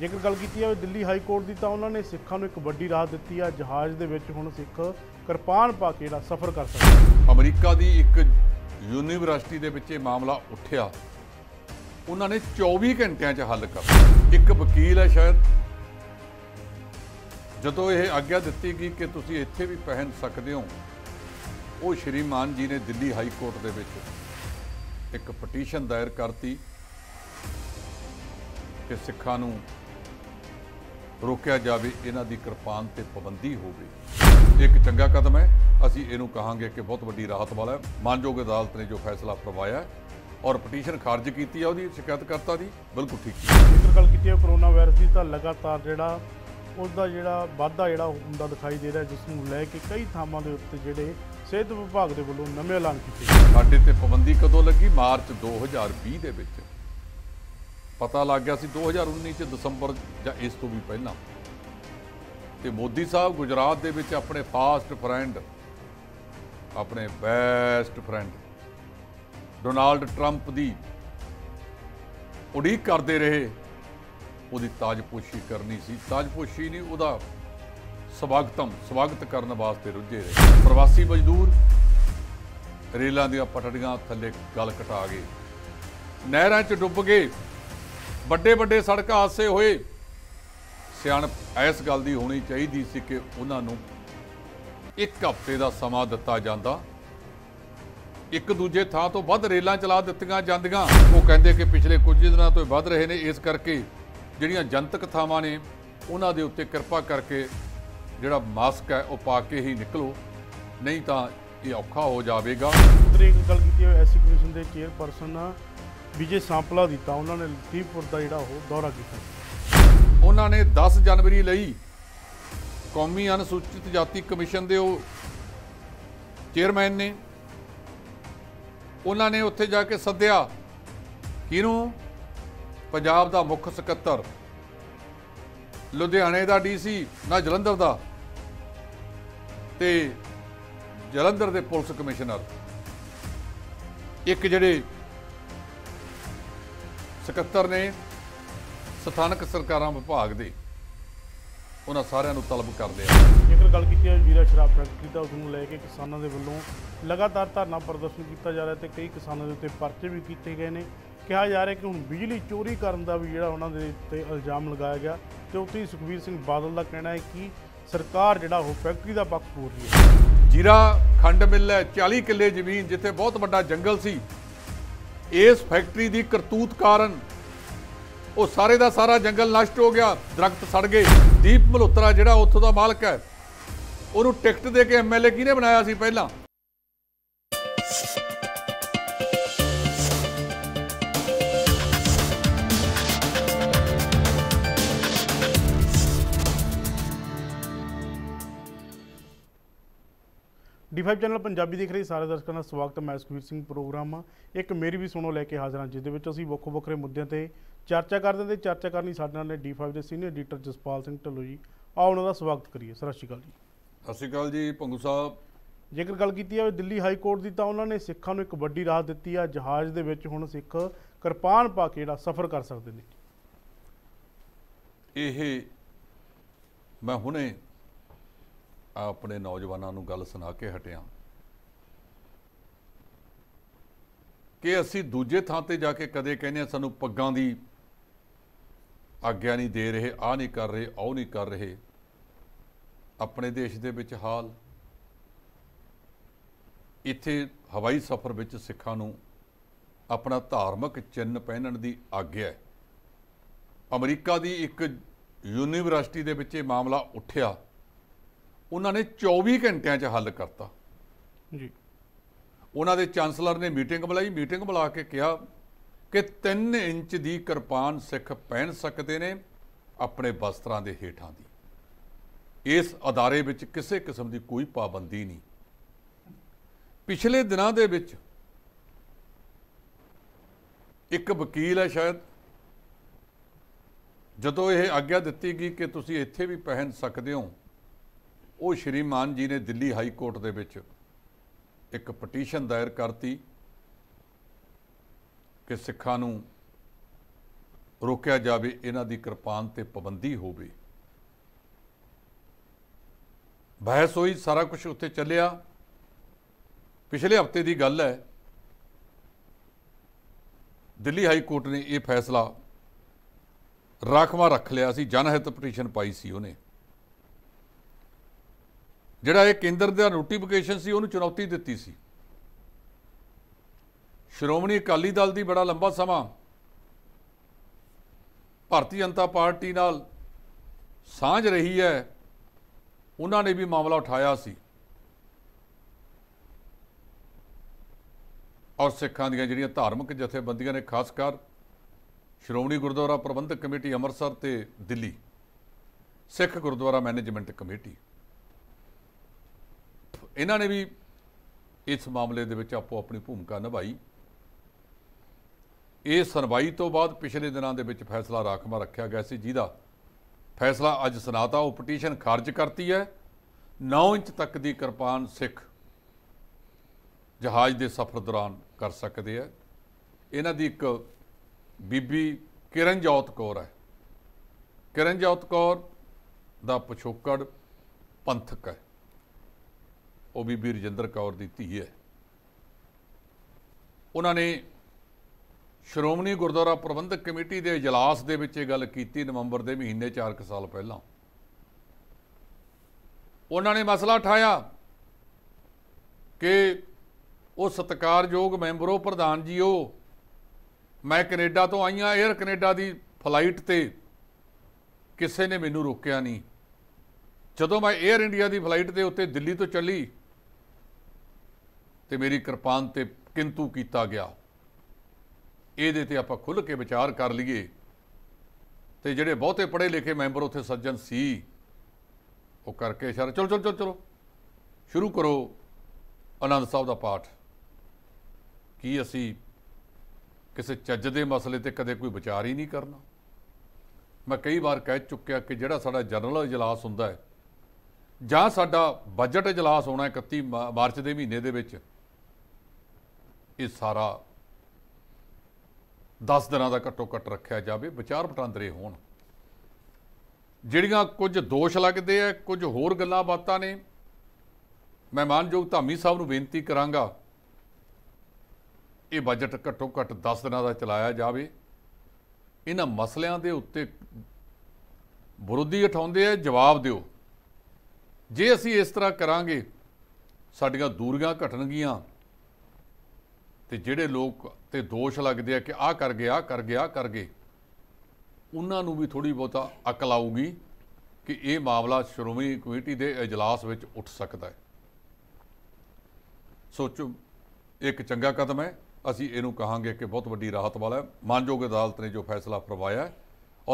ਜੇਕਰ ਗੱਲ ਕੀਤੀ ਜਾਵੇ ਦਿੱਲੀ ਹਾਈ ਕੋਰਟ ਦੀ ਤਾਂ ਉਹਨਾਂ ਨੇ ਸਿੱਖਾਂ ਨੂੰ ਇੱਕ ਵੱਡੀ ਰਾਹਤ ਦਿੱਤੀ ਆ ਜਹਾਜ਼ ਦੇ ਵਿੱਚ ਹੁਣ ਸਿੱਖ ਕਿਰਪਾਨ ਪਾ ਕੇ ਜਿਹੜਾ ਸਫ਼ਰ ਕਰ ਸਕਦੇ ਅਮਰੀਕਾ ਦੀ ਇੱਕ ਯੂਨੀਵਰਸਿਟੀ ਦੇ ਵਿੱਚ ਇਹ ਮਾਮਲਾ ਉੱਠਿਆ ਉਹਨਾਂ ਨੇ 24 ਘੰਟਿਆਂ 'ਚ ਹੱਲ ਕਰ ਇੱਕ ਵਕੀਲ ਹੈ ਸ਼ਾਇਦ ਜਦੋਂ ਇਹ ਆਗਿਆ ਦਿੱਤੀ ਗਈ ਕਿ ਤੁਸੀਂ ਇੱਥੇ ਵੀ ਪਹਿਨ ਸਕਦੇ ਹੋ ਉਹ ਸ਼੍ਰੀਮਾਨ ਜੀ ਨੇ ਦਿੱਲੀ ਹਾਈ ਕੋਰਟ ਦੇ ਵਿੱਚ ਇੱਕ ਪਟੀਸ਼ਨ ਦਾਇਰ ਕਰਤੀ ਕਿ ਸਿੱਖਾਂ ਨੂੰ ਰੋਕਿਆ ਜਾਵੇ ਇਹਨਾਂ ਦੀ ਕਿਰਪਾਨ ਤੇ ਪਾਬੰਦੀ ਹੋਵੇ ਇੱਕ ਚੰਗਾ ਕਦਮ ਹੈ ਅਸੀਂ ਇਹਨੂੰ ਕਹਾਂਗੇ ਕਿ ਬਹੁਤ ਵੱਡੀ ਰਾਹਤ ਵਾਲਾ ਹੈ ਮਾਨਯੋਗ ਅਦਾਲਤ ਨੇ ਜੋ ਫੈਸਲਾ ਫਰਮਾਇਆ ਔਰ ਪਟੀਸ਼ਨ ਖਾਰਜ ਕੀਤੀ ਹੈ ਉਹਦੀ ਸ਼ਿਕਾਇਤਕਰਤਾ ਦੀ ਬਿਲਕੁਲ ਠੀਕ ਜ਼ਿਕਰ ਗੱਲ ਕੀਤੀ ਹੈ ਕਰੋਨਾ ਵਾਇਰਸ ਦੀ ਤਾਂ ਲਗਾਤਾਰ ਜਿਹੜਾ ਉਹਦਾ ਜਿਹੜਾ ਵਾਧਾ ਜਿਹੜਾ ਹੁੰਦਾ ਦਿਖਾਈ ਦੇ ਰਿਹਾ ਜਿਸ ਨੂੰ ਲੈ ਕੇ ਕਈ ਥਾਵਾਂ ਦੇ ਉੱਤੇ ਜਿਹੜੇ ਸਿਹਤ ਵਿਭਾਗ ਦੇ ਵੱਲੋਂ ਨਵੇਂ ਐਲਾਨ ਕੀਤੇ ਸਾਡੇ ਤੇ ਪਾਬੰਦੀ ਕਦੋਂ ਲੱਗੀ ਮਾਰਚ 2020 ਦੇ ਵਿੱਚ ਪਤਾ ਲੱਗ ਗਿਆ ਸੀ 2019 ਚ ਦਸੰਬਰ ਜਾਂ ਇਸ ਤੋਂ ਵੀ ਪਹਿਲਾਂ ਤੇ ਮੋਦੀ ਸਾਹਿਬ ਗੁਜਰਾਤ ਦੇ ਵਿੱਚ ਆਪਣੇ ਫਾਸਟ ਫਰੈਂਡ ਆਪਣੇ ਬੈਸਟ ਫਰੈਂਡ ਡੋਨਾਲਡ ਟਰੰਪ ਦੀ ਉਡੀਕ ਕਰਦੇ ਰਹੇ ਉਹਦੀ ਤਾਜਪੋਸ਼ੀ ਕਰਨੀ ਸੀ ਤਾਜਪੋਸ਼ੀ ਨਹੀਂ ਉਹਦਾ ਸਵਾਗਤਮ ਸਵਾਗਤ ਕਰਨ ਵਾਸਤੇ ਰੁੱਝੇ ਰਹੇ ਪ੍ਰਵਾਸੀ ਮਜ਼ਦੂਰ ਰੇਲਾਂ ਦੀਆਂ ਪਟੜੀਆਂ ਥੱਲੇ ਗਲ ਕਟਾ ਗਏ ਨਹਿਰਾਂ 'ਚ ਡੁੱਬ ਗਏ ਵੱਡੇ ਵੱਡੇ ਸੜਕ ਹਾਦਸੇ ਹੋਏ ਸਿਆਣ ਇਸ ਗੱਲ ਦੀ ਹੋਣੀ ਚਾਹੀਦੀ ਸੀ ਕਿ ਉਹਨਾਂ ਨੂੰ ਇੱਕ ਹਫ਼ਤੇ ਦਾ ਸਮਾਂ ਦਿੱਤਾ ਜਾਂਦਾ ਇੱਕ ਦੂਜੇ ਥਾਂ ਤੋਂ ਵੱਧ ਰੇਲਾਂ ਚਲਾ ਦਿੱਤੀਆਂ ਜਾਂਦੀਆਂ ਉਹ ਕਹਿੰਦੇ ਕਿ ਪਿਛਲੇ ਕੁਝ ਦਿਨਾਂ ਤੋਂ ਵੱਧ ਰਹੇ ਨੇ ਇਸ ਕਰਕੇ ਜਿਹੜੀਆਂ ਜਨਤਕ ਥਾਵਾਂ ਨੇ ਉਹਨਾਂ ਦੇ ਉੱਤੇ ਕਿਰਪਾ ਕਰਕੇ ਜਿਹੜਾ ਮਾਸਕ ਹੈ ਉਹ ਪਾ ਕੇ ਹੀ ਨਿਕਲੋ ਨਹੀਂ ਤਾਂ ਇਹ ਔਖਾ ਹੋ ਜਾਵੇਗਾ ਤਰੀਕ ਗੱਲ ਕੀਤੀ ਹੋਈ ਐਸੀ ਕਮਿਸ਼ਨ ਦੇ ਚੇਅਰਪਰਸਨ ਆ ਵਿਜੇ ਸੰਪਲਾ ਦਿੱਤਾ ਉਹਨਾਂ ਨੇ ਲਤੀਫਪੁਰ ਦਾ ਜਿਹੜਾ ਉਹ ਦੌਰਾ ਕੀਤਾ ਉਹਨਾਂ ਨੇ 10 ਜਨਵਰੀ ਲਈ ਕੌਮੀ ਅਨੁਸੂਚਿਤ ਜਾਤੀ ਕਮਿਸ਼ਨ ਦੇ ਉਹ ਚੇਅਰਮੈਨ ਨੇ ਉਹਨਾਂ ਨੇ ਉੱਥੇ ਜਾ ਕੇ ਸੱਦਿਆ ਕਿਹਨੂੰ ਪੰਜਾਬ ਦਾ ਮੁੱਖ ਸਕੱਤਰ ਲੁਧਿਆਣੇ ਦਾ ਡੀਸੀ ਨਾ ਜਲੰਧਰ ਦਾ ਤੇ ਜਲੰਧਰ ਦੇ ਪੁਲਿਸ ਕਮਿਸ਼ਨਰ ਇੱਕ ਜਿਹੜੇ ਸਕੱਤਰ ਨੇ ਸਥਾਨਕ ਸਰਕਾਰਾਂ ਵਿਭਾਗ ਦੇ ਉਹਨਾਂ ਸਾਰਿਆਂ ਨੂੰ ਤਲਬ ਕਰ ਲਿਆ ਜੇਕਰ ਗੱਲ ਕੀਤੀ ਹੈ ਜੀਰਾ ਸ਼ਰਾਬ ਫੈਕਟਰੀ ਦਾ ਉਸ ਨੂੰ ਲੈ ਕੇ ਕਿਸਾਨਾਂ ਦੇ ਵੱਲੋਂ ਲਗਾਤਾਰ ਧਰਨਾ ਪ੍ਰਦਰਸ਼ਨ ਕੀਤਾ ਜਾ ਰਿਹਾ ਤੇ ਕਈ ਕਿਸਾਨਾਂ ਦੇ ਉੱਤੇ ਪਰਚੇ ਵੀ ਕੀਤੇ ਗਏ ਨੇ ਕਿਹਾ ਜਾ ਰਿਹਾ ਕਿ ਹੁਣ ਬਿਜਲੀ ਚੋਰੀ ਕਰਨ ਦਾ ਵੀ ਜਿਹੜਾ ਉਹਨਾਂ ਦੇ ਉੱਤੇ ਇਲਜ਼ਾਮ ਲਗਾਇਆ ਗਿਆ ਤੇ ਉੱਤੇ ਸੁਖਵੀਰ ਸਿੰਘ ਬਾਦਲ ਦਾ ਕਹਿਣਾ ਹੈ ਕਿ ਸਰਕਾਰ ਜਿਹੜਾ ਉਹ ਫੈਕਟਰੀ ਦਾ ਪੱਖ ਪੂਰ ਰਹੀ ਹੈ ਜੀਰਾ ਖੰਡ ਮਿੱਲ ਹੈ 40 ਕਿੱਲੇ ਜ਼ਮੀਨ ਜਿੱਥੇ ਬਹੁਤ ਵੱਡਾ ਜੰਗਲ ਸੀ ਇਸ ਫੈਕਟਰੀ ਦੀ ਕਰਤੂਤ ਕਾਰਨ ਉਹ ਸਾਰੇ ਦਾ ਸਾਰਾ ਜੰਗਲ ਨਸ਼ਟ ਹੋ ਗਿਆ ਦਰਖਤ ਸੜ ਗਏ ਦੀਪ ਮਲਹੋਤਰਾ ਜਿਹੜਾ ਉੱਥੋਂ ਦਾ ਮਾਲਕ ਹੈ ਉਹਨੂੰ ਟਿਕਟ ਦੇ ਕੇ ਐਮਐਲਏ ਕਿਹਨੇ ਬਣਾਇਆ ਸੀ ਪਹਿਲਾਂ D5 ਚੈਨਲ ਪੰਜਾਬੀ ਦੇਖ ਰਹੇ ਸਾਰੇ ਦਰਸ਼ਕਾਂ ਦਾ ਸਵਾਗਤ ਮੈਂ ਸੁਖਵੀਰ ਸਿੰਘ ਪ੍ਰੋਗਰਾਮ ਇੱਕ ਮੇਰੀ ਵੀ ਸੁਣੋ ਲੈ ਕੇ ਹਾਜ਼ਰ ਹਾਂ ਜਿਸ ਦੇ ਵਿੱਚ ਅਸੀਂ ਵੱਖੋ ਵੱਖਰੇ ਮੁੱਦਿਆਂ ਤੇ ਚਰਚਾ ਕਰਦੇ ਤੇ ਚਰਚਾ ਕਰਨੀ ਸਾਡੇ ਨਾਲ ਨੇ ਡੀ5 ਦੇ ਸੀਨੀਅਰ ਐਡੀਟਰ ਜਸਪਾਲ ਸਿੰਘ ਢੱਲੋ ਜੀ ਆਓ ਉਹਨਾਂ ਦਾ ਸਵਾਗਤ ਕਰੀਏ ਸਤਿ ਸ਼੍ਰੀ ਅਕਾਲ ਜੀ ਸਤਿ ਸ਼੍ਰੀ ਅਕਾਲ ਜੀ ਪੰਗੂ ਸਾਹਿਬ ਜੇਕਰ ਗੱਲ ਕੀਤੀ ਜਾਵੇ ਦਿੱਲੀ ਹਾਈ ਕੋਰਟ ਦੀ ਤਾਂ ਉਹਨਾਂ ਨੇ ਸਿੱਖਾਂ ਨੂੰ ਇੱਕ ਵੱਡੀ ਰਾਹਤ ਦਿੱਤੀ ਆ ਜਹਾਜ਼ ਦੇ ਵਿੱਚ ਹੁਣ ਸਿੱਖ ਕਿਰਪਾਨ ਪਾ ਕੇ ਜਿਹੜਾ ਸਫ਼ਰ ਕਰ ਸਕਦੇ ਨੇ ਇਹ ਮੈਂ ਹੁਣੇ ਆਪਣੇ ਨੌਜਵਾਨਾਂ ਨੂੰ ਗੱਲ ਸੁਣਾ ਕੇ ਹਟਿਆ ਕਿ ਅਸੀਂ ਦੂਜੇ ਥਾਂ ਤੇ ਜਾ ਕੇ ਕਦੇ ਕਹਿੰਦੇ ਆ ਸਾਨੂੰ ਪੱਗਾਂ ਦੀ ਆਗਿਆ ਨਹੀਂ ਦੇ ਰਹੇ ਆ ਨਹੀਂ ਕਰ ਰਹੇ ਉਹ ਨਹੀਂ ਕਰ ਰਹੇ ਆਪਣੇ ਦੇਸ਼ ਦੇ ਵਿੱਚ ਹਾਲ ਇੱਥੇ ਹਵਾਈ ਸਫ਼ਰ ਵਿੱਚ ਸਿੱਖਾਂ ਨੂੰ ਆਪਣਾ ਧਾਰਮਿਕ ਚਿੰਨ ਪਹਿਨਣ ਦੀ ਆਗਿਆ ਹੈ ਅਮਰੀਕਾ ਦੀ ਇੱਕ ਯੂਨੀਵਰਸਿਟੀ ਦੇ ਵਿੱਚ ਇਹ ਮਾਮਲਾ ਉੱਠਿਆ ਉਹਨਾਂ ਨੇ 24 ਘੰਟਿਆਂ 'ਚ ਹੱਲ ਕਰਤਾ ਜੀ ਉਹਨਾਂ ਦੇ ਚਾਂਸਲਰ ਨੇ ਮੀਟਿੰਗ ਬੁਲਾਈ ਮੀਟਿੰਗ ਬੁਲਾ ਕੇ ਕਿਹਾ ਕਿ 3 ਇੰਚ ਦੀ ਕਿਰਪਾਨ ਸਿੱਖ ਪਹਿਨ ਸਕਦੇ ਨੇ ਆਪਣੇ ਵਸਤਰਾਂ ਦੇ ਹੇਠਾਂ ਦੀ ਇਸ ਅਦਾਰੇ ਵਿੱਚ ਕਿਸੇ ਕਿਸਮ ਦੀ ਕੋਈ ਪਾਬੰਦੀ ਨਹੀਂ ਪਿਛਲੇ ਦਿਨਾਂ ਦੇ ਵਿੱਚ ਇੱਕ ਵਕੀਲ ਹੈ ਸ਼ਾਇਦ ਜਦੋਂ ਇਹ ਆਗਿਆ ਦਿੱਤੀ ਗਈ ਕਿ ਤੁਸੀਂ ਇੱਥੇ ਵੀ ਪਹਿਨ ਸਕਦੇ ਹੋ ਉਹ ਸ਼੍ਰੀਮਾਨ ਜੀ ਨੇ ਦਿੱਲੀ ਹਾਈ ਕੋਰਟ ਦੇ ਵਿੱਚ ਇੱਕ ਪਟੀਸ਼ਨ ਦਾਇਰ ਕਰਤੀ ਕਿ ਸਿੱਖਾਂ ਨੂੰ ਰੋਕਿਆ ਜਾਵੇ ਇਹਨਾਂ ਦੀ ਕਿਰਪਾਨ ਤੇ ਪਾਬੰਦੀ ਹੋਵੇ ਬਹਿਸ ਹੋਈ ਸਾਰਾ ਕੁਝ ਉੱਥੇ ਚੱਲਿਆ ਪਿਛਲੇ ਹਫਤੇ ਦੀ ਗੱਲ ਹੈ ਦਿੱਲੀ ਹਾਈ ਕੋਰਟ ਨੇ ਇਹ ਫੈਸਲਾ ਰਾਖਵਾ ਰੱਖ ਲਿਆ ਸੀ ਜਨਹਿਤ ਪਟੀਸ਼ਨ ਪਾਈ ਸੀ ਉਹਨੇ ਜਿਹੜਾ ਇਹ ਕੇਂਦਰ ਦਾ ਨੋਟੀਫਿਕੇਸ਼ਨ ਸੀ ਉਹਨੂੰ ਚੁਣੌਤੀ ਦਿੱਤੀ ਸੀ ਸ਼੍ਰੋਮਣੀ ਅਕਾਲੀ ਦਲ ਦੀ ਬੜਾ ਲੰਬਾ ਸਮਾਂ ਭਾਰਤੀ ਜਨਤਾ ਪਾਰਟੀ ਨਾਲ ਸਾਂਝ ਰਹੀ ਹੈ ਉਹਨਾਂ ਨੇ ਵੀ ਮਾਮਲਾ ਉਠਾਇਆ ਸੀ ਔਰ ਸਿੱਖਾਂ ਦੀਆਂ ਜਿਹੜੀਆਂ ਧਾਰਮਿਕ ਜਥੇਬੰਦੀਆਂ ਨੇ ਖਾਸ ਕਰ ਸ਼੍ਰੋਮਣੀ ਗੁਰਦੁਆਰਾ ਪ੍ਰਬੰਧਕ ਕਮੇਟੀ ਅੰਮ੍ਰਿਤਸਰ ਤੇ ਦਿੱਲੀ ਸਿੱਖ ਗੁਰਦੁਆਰਾ ਮੈਨੇਜਮੈਂਟ ਕਮੇਟੀ ਇਹਨਾਂ ਨੇ ਵੀ ਇਸ ਮਾਮਲੇ ਦੇ ਵਿੱਚ ਆਪੋ ਆਪਣੀ ਭੂਮਿਕਾ ਨਿਭਾਈ ਇਹ ਸੁਣਵਾਈ ਤੋਂ ਬਾਅਦ ਪਿਛਲੇ ਦਿਨਾਂ ਦੇ ਵਿੱਚ ਫੈਸਲਾ ਰਾਖਵਾ ਰੱਖਿਆ ਗਿਆ ਸੀ ਜਿਹਦਾ ਫੈਸਲਾ ਅੱਜ ਸੁਣਾਤਾ ਉਹ ਪਟੀਸ਼ਨ ਖਾਰਜ ਕਰਤੀ ਹੈ 9 ਇੰਚ ਤੱਕ ਦੀ ਕਿਰਪਾਨ ਸਿੱਖ ਜਹਾਜ਼ ਦੇ ਸਫ਼ਰ ਦੌਰਾਨ ਕਰ ਸਕਦੇ ਆ ਇਹਨਾਂ ਦੀ ਇੱਕ ਬੀਬੀ ਕਿਰਨਜੋਤ ਕੌਰ ਹੈ ਕਿਰਨਜੋਤ ਕੌਰ ਦਾ ਪਛੋਕੜ ਪੰਥਕ ਹੈ ਉਹ ਬੀਬੀ ਰਜਿੰਦਰ ਕੌਰ ਦੀ ਧੀ ਹੈ ਉਹਨਾਂ ਨੇ ਸ਼੍ਰੋਮਣੀ ਗੁਰਦੁਆਰਾ ਪ੍ਰਬੰਧਕ ਕਮੇਟੀ ਦੇ ਇਜਲਾਸ ਦੇ ਵਿੱਚ ਇਹ ਗੱਲ ਕੀਤੀ ਨਵੰਬਰ ਦੇ ਮਹੀਨੇ 4 ਸਾਲ ਪਹਿਲਾਂ ਉਹਨਾਂ ਨੇ ਮਸਲਾ ਉਠਾਇਆ ਕਿ ਉਹ ਸਤਕਾਰਯੋਗ ਮੈਂਬਰੋ ਪ੍ਰਧਾਨ ਜੀਓ ਮੈਂ ਕੈਨੇਡਾ ਤੋਂ ਆਈਆਂ 에ਅਰ ਕੈਨੇਡਾ ਦੀ ਫਲਾਈਟ ਤੇ ਕਿਸੇ ਨੇ ਮੈਨੂੰ ਰੋਕਿਆ ਨਹੀਂ ਜਦੋਂ ਮੈਂ 에ਅਰ ਇੰਡੀਆ ਦੀ ਫਲਾਈਟ ਦੇ ਉੱਤੇ ਦਿੱਲੀ ਤੋਂ ਚੱਲੀ ਤੇ ਮੇਰੀ ਕਿਰਪਾਨ ਤੇ ਕਿੰਤੂ ਕੀਤਾ ਗਿਆ ਇਹਦੇ ਤੇ ਆਪਾਂ ਖੁੱਲ ਕੇ ਵਿਚਾਰ ਕਰ ਲਈਏ ਤੇ ਜਿਹੜੇ ਬਹੁਤੇ ਪੜ੍ਹੇ ਲਿਖੇ ਮੈਂਬਰ ਉੱਥੇ ਸੱਜਣ ਸੀ ਉਹ ਕਰਕੇ ਸ਼ਰ ਚਲੋ ਚਲੋ ਚਲੋ ਚਲੋ ਸ਼ੁਰੂ ਕਰੋ ਆਨੰਦ ਸਾਹਿਬ ਦਾ ਪਾਠ ਕੀ ਅਸੀਂ ਕਿਸੇ ਚੱਜ ਦੇ ਮਸਲੇ ਤੇ ਕਦੇ ਕੋਈ ਵਿਚਾਰ ਹੀ ਨਹੀਂ ਕਰਨਾ ਮੈਂ ਕਈ ਵਾਰ ਕਹਿ ਚੁੱਕਿਆ ਕਿ ਜਿਹੜਾ ਸਾਡਾ ਜਨਰਲ ਇਜਲਾਸ ਹੁੰਦਾ ਹੈ ਜਾਂ ਸਾਡਾ ਬਜਟ ਇਜਲਾਸ ਹੋਣਾ 31 ਮਾਰਚ ਦੇ ਮਹੀਨੇ ਦੇ ਵਿੱਚ ਇਹ ਸਾਰਾ 10 ਦਿਨਾਂ ਦਾ ਘੱਟੋ ਘੱਟ ਰੱਖਿਆ ਜਾਵੇ ਵਿਚਾਰ ਵਟਾਂਦਰੇ ਹੋਣ ਜਿਹੜੀਆਂ ਕੁਝ ਦੋਸ਼ ਲੱਗਦੇ ਆ ਕੁਝ ਹੋਰ ਗੱਲਾਂ ਬਾਤਾਂ ਨੇ ਮਹਿਮਾਨਯੋਗ ਧਾਮੀ ਸਾਹਿਬ ਨੂੰ ਬੇਨਤੀ ਕਰਾਂਗਾ ਇਹ ਬਜਟ ਘੱਟੋ ਘੱਟ 10 ਦਿਨਾਂ ਦਾ ਚਲਾਇਆ ਜਾਵੇ ਇਹਨਾਂ ਮਸਲਿਆਂ ਦੇ ਉੱਤੇ ਵਿਰੋਧੀ ਉਠਾਉਂਦੇ ਆ ਜਵਾਬ ਦਿਓ ਜੇ ਅਸੀਂ ਇਸ ਤਰ੍ਹਾਂ ਕਰਾਂਗੇ ਸਾਡੀਆਂ ਦੂਰੀਆਂ ਘਟਣਗੀਆਂ ਤੇ ਜਿਹੜੇ ਲੋਕ ਤੇ ਦੋਸ਼ ਲੱਗਦੇ ਆ ਕਿ ਆਹ ਕਰ ਗਿਆ ਕਰ ਗਿਆ ਕਰ ਗਏ ਉਹਨਾਂ ਨੂੰ ਵੀ ਥੋੜੀ ਬਹੁਤਾ ਅਕਲ ਆਊਗੀ ਕਿ ਇਹ ਮਾਮਲਾ ਸ਼੍ਰੋਮਣੀ ਕਮੇਟੀ ਦੇ اجلاس ਵਿੱਚ ਉੱਠ ਸਕਦਾ ਹੈ ਸੋਚੋ ਇੱਕ ਚੰਗਾ ਕਦਮ ਹੈ ਅਸੀਂ ਇਹਨੂੰ ਕਹਾਂਗੇ ਕਿ ਬਹੁਤ ਵੱਡੀ ਰਾਹਤ ਵਾਲਾ ਮਾਨਯੋਗ ਅਦਾਲਤ ਨੇ ਜੋ ਫੈਸਲਾ ਹੈ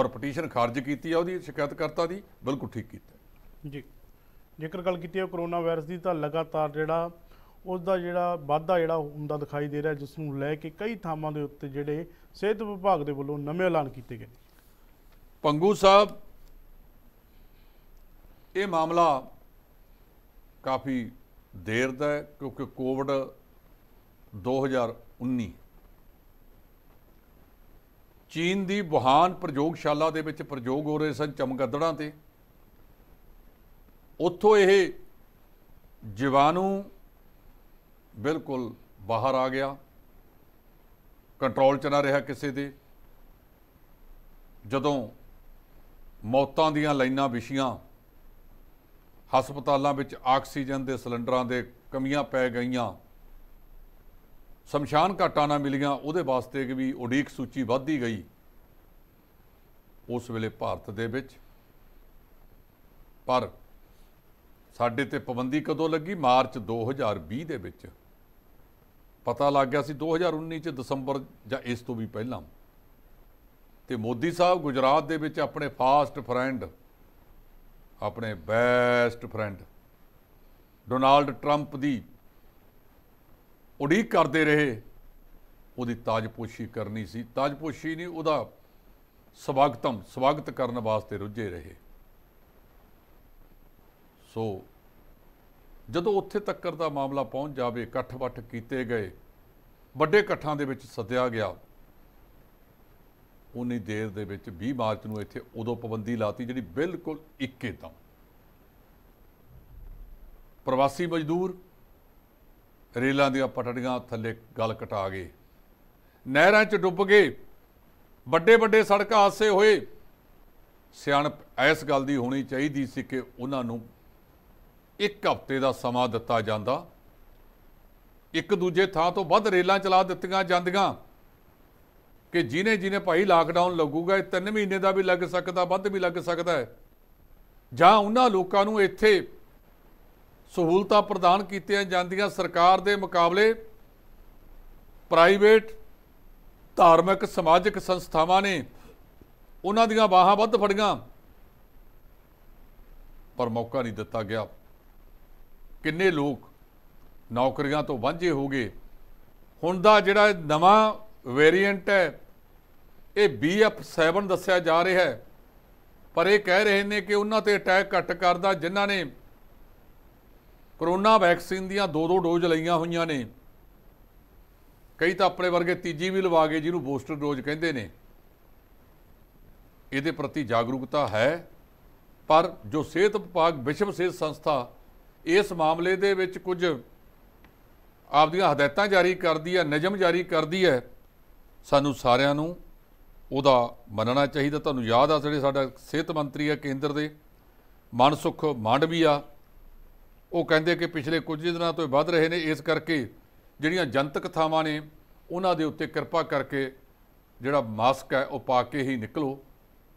ਔਰ ਪਟੀਸ਼ਨ ਖਾਰਜ ਕੀਤੀ ਆ ਉਹਦੀ ਸ਼ਿਕਾਇਤਕਰਤਾ ਦੀ ਬਿਲਕੁਲ ਠੀਕ ਕੀਤਾ ਜੀ ਜੇਕਰ ਗੱਲ ਕੀਤੀ ਹੈ ਕੋਰੋਨਾ ਵਾਇਰਸ ਦੀ ਤਾਂ ਲਗਾਤਾਰ ਜਿਹੜਾ ਉਸ ਦਾ ਜਿਹੜਾ ਵਾਧਾ ਜਿਹੜਾ ਹੁੰਦਾ ਦਿਖਾਈ ਦੇ ਰਿਹਾ ਜਿਸ ਨੂੰ ਲੈ ਕੇ ਕਈ ਥਾਵਾਂ ਦੇ ਉੱਤੇ ਜਿਹੜੇ ਸਿਹਤ ਵਿਭਾਗ ਦੇ ਵੱਲੋਂ ਨਵੇਂ ਐਲਾਨ ਕੀਤੇ ਗਏ ਪੰਗੂ ਸਾਹਿਬ ਇਹ ਮਾਮਲਾ ਕਾਫੀ ਦੇਰ ਦਾ ਹੈ ਕਿਉਂਕਿ ਕੋਵਿਡ 2019 ਚੀਨ ਦੀ ਵੁਹਾਨ ਪ੍ਰਯੋਗਸ਼ਾਲਾ ਦੇ ਵਿੱਚ ਪ੍ਰਯੋਗ ਹੋ ਰਹੇ ਸਨ ਚਮਗਦੜਾਂ ਤੇ ਉੱਥੋਂ ਇਹ ਜੀਵਾਣੂ ਬਿਲਕੁਲ ਬਾਹਰ ਆ ਗਿਆ ਕੰਟਰੋਲ 'ਚ ਨਾ ਰਿਹਾ ਕਿਸੇ ਦੇ ਜਦੋਂ ਮੌਤਾਂ ਦੀਆਂ ਲਾਈਨਾਂ ਵਿਛੀਆਂ ਹਸਪਤਾਲਾਂ ਵਿੱਚ ਆਕਸੀਜਨ ਦੇ ਸਿਲੰਡਰਾਂ ਦੇ ਕਮੀਆਂ ਪੈ ਗਈਆਂ ਸ਼ਮਸ਼ਾਨ ਘਾਟਾਂ ਨਾ ਮਿਲੀਆਂ ਉਹਦੇ ਵਾਸਤੇ ਵੀ ਉਡੀਕ ਸੂਚੀ ਵਧਦੀ ਗਈ ਉਸ ਵੇਲੇ ਭਾਰਤ ਦੇ ਵਿੱਚ ਪਰ ਸਾਡੇ ਤੇ ਪਾਬੰਦੀ ਕਦੋਂ ਲੱਗੀ ਮਾਰਚ 2020 ਦੇ ਵਿੱਚ ਪਤਾ ਲੱਗ ਗਿਆ ਸੀ 2019 ਚ ਦਸੰਬਰ ਜਾਂ ਇਸ ਤੋਂ ਵੀ ਪਹਿਲਾਂ ਤੇ ਮੋਦੀ ਸਾਹਿਬ ਗੁਜਰਾਤ ਦੇ ਵਿੱਚ ਆਪਣੇ ਫਾਸਟ ਫਰੈਂਡ ਆਪਣੇ ਬੈਸਟ ਫਰੈਂਡ ਡੋਨਾਲਡ ਟਰੰਪ ਦੀ ਉਡੀਕ ਕਰਦੇ ਰਹੇ ਉਹਦੀ ਤਾਜਪੋਸ਼ੀ ਕਰਨੀ ਸੀ ਤਾਜਪੋਸ਼ੀ ਨਹੀਂ ਉਹਦਾ ਸਵਾਗਤਮ ਸਵਾਗਤ ਕਰਨ ਵਾਸਤੇ ਰੁੱਝੇ ਰਹੇ ਸੋ ਜਦੋਂ ਉੱਥੇ ਤੱਕਰ ਦਾ ਮਾਮਲਾ ਪਹੁੰਚ ਜਾਵੇ ਇਕੱਠ-ਵੱਠ ਕੀਤੇ ਗਏ ਵੱਡੇ ਇਕੱਠਾਂ ਦੇ ਵਿੱਚ ਸੱਦਿਆ ਗਿਆ ਉਨੀ ਦੇਰ ਦੇ ਵਿੱਚ 20 ਮਾਰਚ ਨੂੰ ਇੱਥੇ ਉਦੋਂ ਪਾਬੰਦੀ ਲਾਤੀ ਜਿਹੜੀ ਬਿਲਕੁਲ ਇੱਕੇ ਦਮ ਪ੍ਰਵਾਸੀ ਮਜ਼ਦੂਰ ਰੇਲਾਂ ਦੀਆਂ ਪਟੜੀਆਂ ਥੱਲੇ ਗਲ ਕਟਾ ਗਏ ਨਹਿਰਾਂ 'ਚ ਡੁੱਬ ਗਏ ਵੱਡੇ ਵੱਡੇ ਸੜਕਾਂ ਹਾਸੇ ਹੋਏ ਸਿਆਣਪ ਇਸ ਗੱਲ ਦੀ ਹੋਣੀ ਚਾਹੀਦੀ ਸੀ ਕਿ ਉਹਨਾਂ ਨੂੰ ਇੱਕ ਹਫ਼ਤੇ ਦਾ ਸਮਾਂ ਦਿੱਤਾ ਜਾਂਦਾ ਇੱਕ ਦੂਜੇ ਥਾਂ ਤੋਂ ਵੱਧ ਰੇਲਾਂ ਚਲਾ ਦਿੱਤੀਆਂ ਜਾਂਦੀਆਂ ਕਿ ਜਿਨੇ ਜਿਨੇ ਭਾਈ ਲਾਕਡਾਊਨ ਲੱਗੂਗਾ ਇਹ 3 ਮਹੀਨੇ ਦਾ ਵੀ ਲੱਗ ਸਕਦਾ ਵੱਧ ਵੀ ਲੱਗ ਸਕਦਾ ਹੈ ਜਾਂ ਉਹਨਾਂ ਲੋਕਾਂ ਨੂੰ ਇੱਥੇ ਸਹੂਲਤਾਂ ਪ੍ਰਦਾਨ ਕੀਤੀਆਂ ਜਾਂਦੀਆਂ ਸਰਕਾਰ ਦੇ ਮੁਕਾਬਲੇ ਪ੍ਰਾਈਵੇਟ ਧਾਰਮਿਕ ਸਮਾਜਿਕ ਸੰਸਥਾਵਾਂ ਨੇ ਉਹਨਾਂ ਦੀਆਂ ਬਾਹਾਂ ਵੱਧ ਫੜੀਆਂ ਪਰ ਮੌਕਾ ਨਹੀਂ ਦਿੱਤਾ ਗਿਆ ਕਿੰਨੇ ਲੋਕ ਨੌਕਰੀਆਂ ਤੋਂ ਵਾਂਝੇ ਹੋ ਗਏ ਹੁਣ ਦਾ ਜਿਹੜਾ ਨਵਾਂ ਵੇਰੀਐਂਟ ਹੈ ਇਹ BF7 ਦੱਸਿਆ ਜਾ ਰਿਹਾ ਹੈ ਪਰ ਇਹ ਕਹਿ ਰਹੇ ਨੇ ਕਿ ਉਹਨਾਂ ਤੇ ਅਟੈਕ ਘੱਟ ਕਰਦਾ ਜਿਨ੍ਹਾਂ ਨੇ ਕਰੋਨਾ ਵੈਕਸੀਨ ਦੀਆਂ ਦੋ ਦੋ ਡੋਜ਼ ਲਈਆਂ ਹੋਈਆਂ ਨੇ ਕਈ ਤਾਂ ਆਪਣੇ ਵਰਗੇ ਤੀਜੀ ਵੀ ਲਵਾ ਗਏ ਜਿਹਨੂੰ ਬੂਸਟਰ ਡੋਜ਼ ਕਹਿੰਦੇ ਨੇ ਇਹਦੇ ਪ੍ਰਤੀ ਜਾਗਰੂਕਤਾ ਹੈ ਪਰ ਜੋ ਸਿਹਤ ਵਿਭਾਗ ਵਿਸ਼ਵ ਸਿਹਤ ਸੰਸਥਾ ਇਸ ਮਾਮਲੇ ਦੇ ਵਿੱਚ ਕੁਝ ਆਪਦੀਆਂ ਹਦਾਇਤਾਂ ਜਾਰੀ ਕਰਦੀ ਹੈ ਨਿਯਮ ਜਾਰੀ ਕਰਦੀ ਹੈ ਸਾਨੂੰ ਸਾਰਿਆਂ ਨੂੰ ਉਹਦਾ ਮੰਨਣਾ ਚਾਹੀਦਾ ਤੁਹਾਨੂੰ ਯਾਦ ਆ ਜਿਹੜੇ ਸਾਡਾ ਸਿਹਤ ਮੰਤਰੀ ਆ ਕੇਂਦਰ ਦੇ ਮਨਸੁਖ ਮਾਂਡਵੀ ਆ ਉਹ ਕਹਿੰਦੇ ਕਿ ਪਿਛਲੇ ਕੁਝ ਦਿਨਾਂ ਤੋਂ ਵੱਧ ਰਹੇ ਨੇ ਇਸ ਕਰਕੇ ਜਿਹੜੀਆਂ ਜਨਤਕ ਥਾਵਾਂ ਨੇ ਉਹਨਾਂ ਦੇ ਉੱਤੇ ਕਿਰਪਾ ਕਰਕੇ ਜਿਹੜਾ ਮਾਸਕ ਹੈ ਉਹ ਪਾ ਕੇ ਹੀ ਨਿਕਲੋ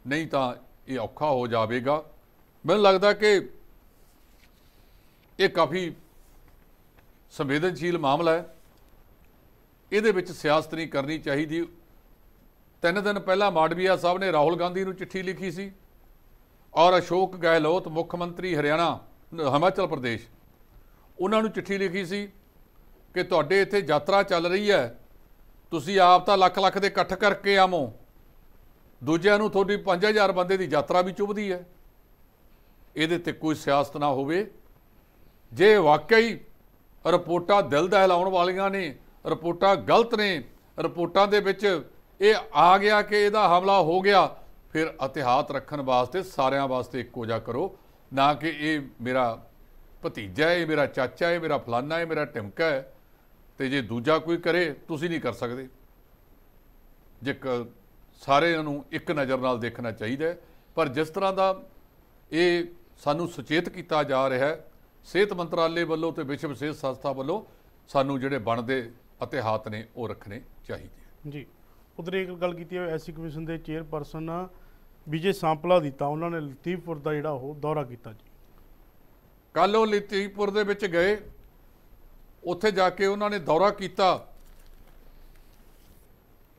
ਨਹੀਂ ਤਾਂ ਇਹ ਔਖਾ ਹੋ ਜਾਵੇਗਾ ਮੈਨੂੰ ਲੱਗਦਾ ਕਿ ਇਹ ਕਾਫੀ ਸੰਵੇਦਨਸ਼ੀਲ ਮਾਮਲਾ ਹੈ ਇਹਦੇ ਵਿੱਚ ਸਿਆਸਤ ਨਹੀਂ ਕਰਨੀ ਚਾਹੀਦੀ ਤਿੰਨ ਦਿਨ ਪਹਿਲਾਂ ਮਾੜਵੀਆ ਸਾਹਿਬ ਨੇ ਰਾਹੁਲ ਗਾਂਧੀ ਨੂੰ ਚਿੱਠੀ ਲਿਖੀ ਸੀ ਔਰ ਅਸ਼ੋਕ ਗਹਿਲੋਤ ਮੁੱਖ ਮੰਤਰੀ ਹਰਿਆਣਾ ਹਿਮਾਚਲ ਪ੍ਰਦੇਸ਼ ਉਹਨਾਂ ਨੂੰ ਚਿੱਠੀ ਲਿਖੀ ਸੀ ਕਿ ਤੁਹਾਡੇ ਇੱਥੇ ਯਾਤਰਾ ਚੱਲ ਰਹੀ ਹੈ ਤੁਸੀਂ ਆਪ ਤਾਂ ਲੱਖ ਲੱਖ ਦੇ ਇਕੱਠ ਕਰਕੇ ਆਮੋ ਦੂਜਿਆਂ ਨੂੰ ਤੁਹਾਡੀ 5000 ਬੰਦੇ ਦੀ ਯਾਤਰਾ ਵੀ ਚੁਬਦੀ ਹੈ ਇਹਦੇ ਤੇ ਕੋਈ ਸਿਆਸਤ ਨਾ ਹੋਵੇ ਜੇ ਵਾਕਈ ਰਿਪੋਰਟਾਂ ਦਿਲ ਦਾ ਲਾਉਣ ਵਾਲੀਆਂ ਨੇ ਰਿਪੋਰਟਾਂ ਗਲਤ ਨੇ ਰਿਪੋਰਟਾਂ ਦੇ ਵਿੱਚ ਇਹ ਆ ਗਿਆ ਕਿ ਇਹਦਾ ਹਮਲਾ ਹੋ ਗਿਆ ਫਿਰ ਇਤਿਹਾਸ ਰੱਖਣ ਵਾਸਤੇ ਸਾਰਿਆਂ ਵਾਸਤੇ ਇੱਕੋ ਜਿਹਾ ਕਰੋ ਨਾ ਕਿ ਇਹ ਮੇਰਾ ਭਤੀਜਾ ਹੈ ਮੇਰਾ ਚਾਚਾ ਹੈ ਮੇਰਾ ਫਲਾਨਾ ਹੈ ਮੇਰਾ ਟਿਮਕਾ ਹੈ ਤੇ ਜੇ ਦੂਜਾ ਕੋਈ ਕਰੇ ਤੁਸੀਂ ਨਹੀਂ ਕਰ ਸਕਦੇ ਜੇ ਸਾਰਿਆਂ ਨੂੰ ਇੱਕ ਨਜ਼ਰ ਨਾਲ ਦੇਖਣਾ ਚਾਹੀਦਾ ਪਰ ਜਿਸ ਤਰ੍ਹਾਂ ਦਾ ਇਹ ਸਾਨੂੰ ਸੁਚੇਤ ਕੀਤਾ ਜਾ ਰਿਹਾ ਹੈ ਸਿਹਤ ਮੰਤਰਾਲੇ ਵੱਲੋਂ ਤੇ ਵਿਸ਼ਵ ਸਿਹਤ ਸੰਸਥਾ ਵੱਲੋਂ ਸਾਨੂੰ ਜਿਹੜੇ ਬਣਦੇ ਅਤੇ ਹਾਤ ਨੇ ਉਹ ਰੱਖਣੇ ਚਾਹੀਦੇ ਜੀ ਉਧਰ ਇੱਕ ਗੱਲ ਕੀਤੀ ਹੈ ਐਸਸੀ ਕਮਿਸ਼ਨ ਦੇ ਚੇਅਰਪਰਸਨ ਵਿਜੇ ਸਾਂਪਲਾ ਦਿੱਤਾ ਉਹਨਾਂ ਨੇ ਲਤੀਫਪੁਰ ਦਾ ਜਿਹੜਾ ਉਹ ਦੌਰਾ ਕੀਤਾ ਜੀ ਕੱਲ ਉਹ ਲਤੀਫਪੁਰ ਦੇ ਵਿੱਚ ਗਏ ਉੱਥੇ ਜਾ ਕੇ ਉਹਨਾਂ ਨੇ ਦੌਰਾ ਕੀਤਾ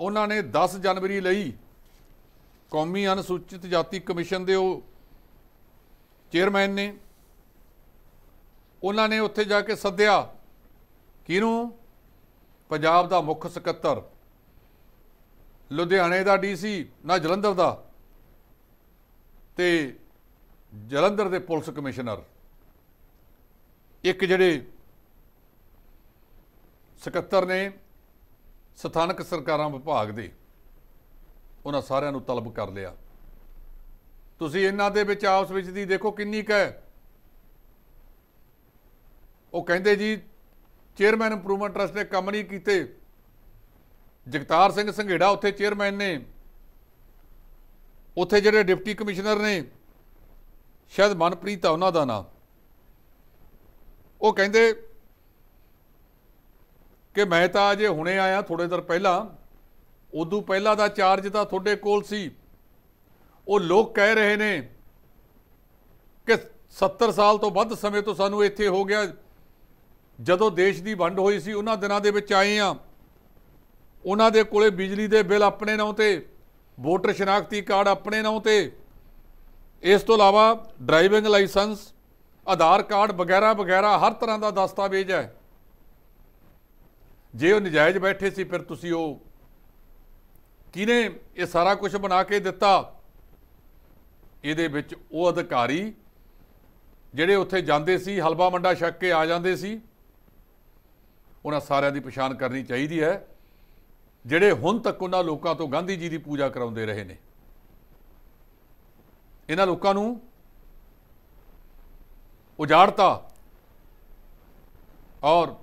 ਉਹਨਾਂ ਨੇ 10 ਜਨਵਰੀ ਲਈ ਕੌਮੀ ਅਨੁਸੂਚਿਤ ਜਾਤੀ ਕਮਿਸ਼ਨ ਦੇ ਉਹ ਚੇਅਰਮੈਨ ਨੇ ਉਹਨਾਂ ਨੇ ਉੱਥੇ ਜਾ ਕੇ ਸੱਦਿਆ ਕਿਹਨੂੰ ਪੰਜਾਬ ਦਾ ਮੁੱਖ ਸਕੱਤਰ ਲੁਧਿਆਣੇ ਦਾ ਡੀਸੀ ਨਾ ਜਲੰਧਰ ਦਾ ਤੇ ਜਲੰਧਰ ਦੇ ਪੁਲਿਸ ਕਮਿਸ਼ਨਰ ਇੱਕ ਜਿਹੜੇ ਸਕੱਤਰ ਨੇ ਸਥਾਨਕ ਸਰਕਾਰਾਂ ਵਿਭਾਗ ਦੇ ਉਹਨਾਂ ਸਾਰਿਆਂ ਨੂੰ ਤਲਬ ਕਰ ਲਿਆ ਤੁਸੀਂ ਇਹਨਾਂ ਦੇ ਵਿੱਚ ਆਪਸ ਵਿੱਚ ਦੀ ਦੇਖੋ ਕਿੰਨੀ ਕਹਿ ਉਹ ਕਹਿੰਦੇ ਜੀ ਚੇਅਰਮੈਨ ਇੰਪਰੂਵਮੈਂਟ ਟਰਸਟ ਨੇ ਕੰਮ ਨਹੀਂ ਕੀਤੇ ਜਗਤਾਰ ਸਿੰਘ ਸੰਘੇੜਾ ਉੱਥੇ ਚੇਅਰਮੈਨ ਨੇ ਉੱਥੇ ਜਿਹੜੇ ਡਿਪਟੀ ਕਮਿਸ਼ਨਰ ਨੇ ਸ਼ਾਇਦ ਮਨਪ੍ਰੀਤ ਆ ਉਹਨਾਂ ਦਾ ਨਾਮ ਉਹ ਕਹਿੰਦੇ ਕਿ ਮੈਂ ਤਾਂ ਅਜੇ ਹੁਣੇ ਆਇਆ ਥੋੜੇ ਦਿਨ ਪਹਿਲਾਂ ਉਦੋਂ ਪਹਿਲਾਂ ਦਾ ਚਾਰਜ ਤਾਂ ਤੁਹਾਡੇ ਕੋਲ ਸੀ ਉਹ ਲੋਕ ਕਹਿ ਰਹੇ ਨੇ ਕਿ 70 ਸਾਲ ਤੋਂ ਵੱਧ ਸਮੇਂ ਤੋਂ ਸਾਨੂੰ ਇੱਥੇ ਹੋ ਗਿਆ ਜਦੋਂ ਦੇਸ਼ ਦੀ ਵੰਡ ਹੋਈ ਸੀ ਉਹਨਾਂ ਦਿਨਾਂ ਦੇ ਵਿੱਚ ਆਏ ਆ ਉਹਨਾਂ ਦੇ ਕੋਲੇ ਬਿਜਲੀ ਦੇ ਬਿੱਲ ਆਪਣੇ ਨਾਂ ਤੇ ਵੋਟਰ ਸ਼ਨਾਖਤੀ ਕਾਰਡ ਆਪਣੇ ਨਾਂ ਤੇ ਇਸ ਤੋਂ ਇਲਾਵਾ ਡਰਾਈਵਿੰਗ ਲਾਇਸੈਂਸ ਆਧਾਰ ਕਾਰਡ ਵਗੈਰਾ ਵਗੈਰਾ ਹਰ ਤਰ੍ਹਾਂ ਦਾ ਦਸਤਾਵੇਜ਼ ਹੈ ਜੇ ਉਹ ਨਜਾਇਜ਼ ਬੈਠੇ ਸੀ ਫਿਰ ਤੁਸੀਂ ਉਹ ਕਿਨੇ ਇਹ ਸਾਰਾ ਕੁਝ ਬਣਾ ਕੇ ਦਿੱਤਾ ਇਹਦੇ ਵਿੱਚ ਉਹ ਅਧਿਕਾਰੀ ਜਿਹੜੇ ਉੱਥੇ ਜਾਂਦੇ ਸੀ ਹਲਵਾ ਮੰਡਾ ਛੱਕ ਕੇ ਆ ਜਾਂਦੇ ਸੀ ਉਹਨਾਂ ਸਾਰਿਆਂ ਦੀ ਪਛਾਣ ਕਰਨੀ ਚਾਹੀਦੀ ਹੈ ਜਿਹੜੇ ਹੁਣ ਤੱਕ ਉਹਨਾਂ ਲੋਕਾਂ ਤੋਂ ਗਾਂਧੀ ਜੀ ਦੀ ਪੂਜਾ ਕਰਾਉਂਦੇ ਰਹੇ ਨੇ ਇਹਨਾਂ ਲੋਕਾਂ ਨੂੰ ਉਜਾੜਤਾ ਔਰ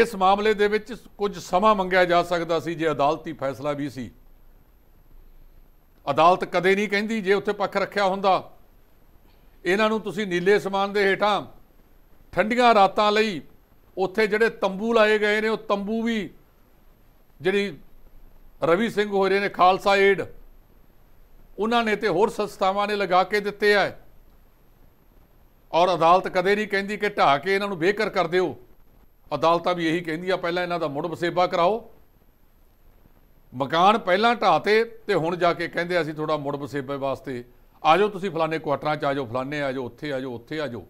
ਇਸ ਮਾਮਲੇ ਦੇ ਵਿੱਚ ਕੁਝ ਸਮਾਂ ਮੰਗਿਆ ਜਾ ਸਕਦਾ ਸੀ ਜੇ ਅਦਾਲਤੀ ਫੈਸਲਾ ਵੀ ਸੀ ਅਦਾਲਤ ਕਦੇ ਨਹੀਂ ਕਹਿੰਦੀ ਜੇ ਉੱਥੇ ਪੱਖ ਰੱਖਿਆ ਹੁੰਦਾ ਇਹਨਾਂ ਨੂੰ ਤੁਸੀਂ ਨੀਲੇ ਸਮਾਨ ਦੇ ਹੇਠਾਂ ਠੰਡੀਆਂ ਰਾਤਾਂ ਲਈ ਉੱਥੇ ਜਿਹੜੇ ਤੰਬੂ ਲਾਏ ਗਏ ਨੇ ਉਹ ਤੰਬੂ ਵੀ ਜਿਹੜੀ ਰਵੀ ਸਿੰਘ ਹੋ ਰਹੇ ਨੇ ਖਾਲਸਾ ਏਡ ਉਹਨਾਂ ਨੇ ਤੇ ਹੋਰ ਸੰਸਥਾਵਾਂ ਨੇ ਲਗਾ ਕੇ ਦਿੱਤੇ ਆ ਔਰ ਅਦਾਲਤ ਕਦੇ ਨਹੀਂ ਕਹਿੰਦੀ ਕਿ ਢਾ ਕੇ ਇਹਨਾਂ ਨੂੰ ਬੇਕਰ ਕਰ ਦਿਓ ਅਦਾਲਤਾਂ ਵੀ ਇਹੀ ਕਹਿੰਦੀਆਂ ਪਹਿਲਾਂ ਇਹਨਾਂ ਦਾ ਮੁੜ ਵਸੇਬਾ ਕਰਾਓ ਮਕਾਨ ਪਹਿਲਾਂ ਢਾਤੇ ਤੇ ਹੁਣ ਜਾ ਕੇ ਕਹਿੰਦੇ ਅਸੀਂ ਥੋੜਾ ਮੁੜ ਵਸੇਬੇ ਵਾਸਤੇ ਆਜੋ ਤੁਸੀਂ ਫਲਾਣੇ ਕੁਆਟਰਾਂ 'ਚ ਆਜੋ ਫਲਾਣੇ ਆਜੋ ਉੱਥੇ ਆਜੋ ਉੱਥੇ ਆਜੋ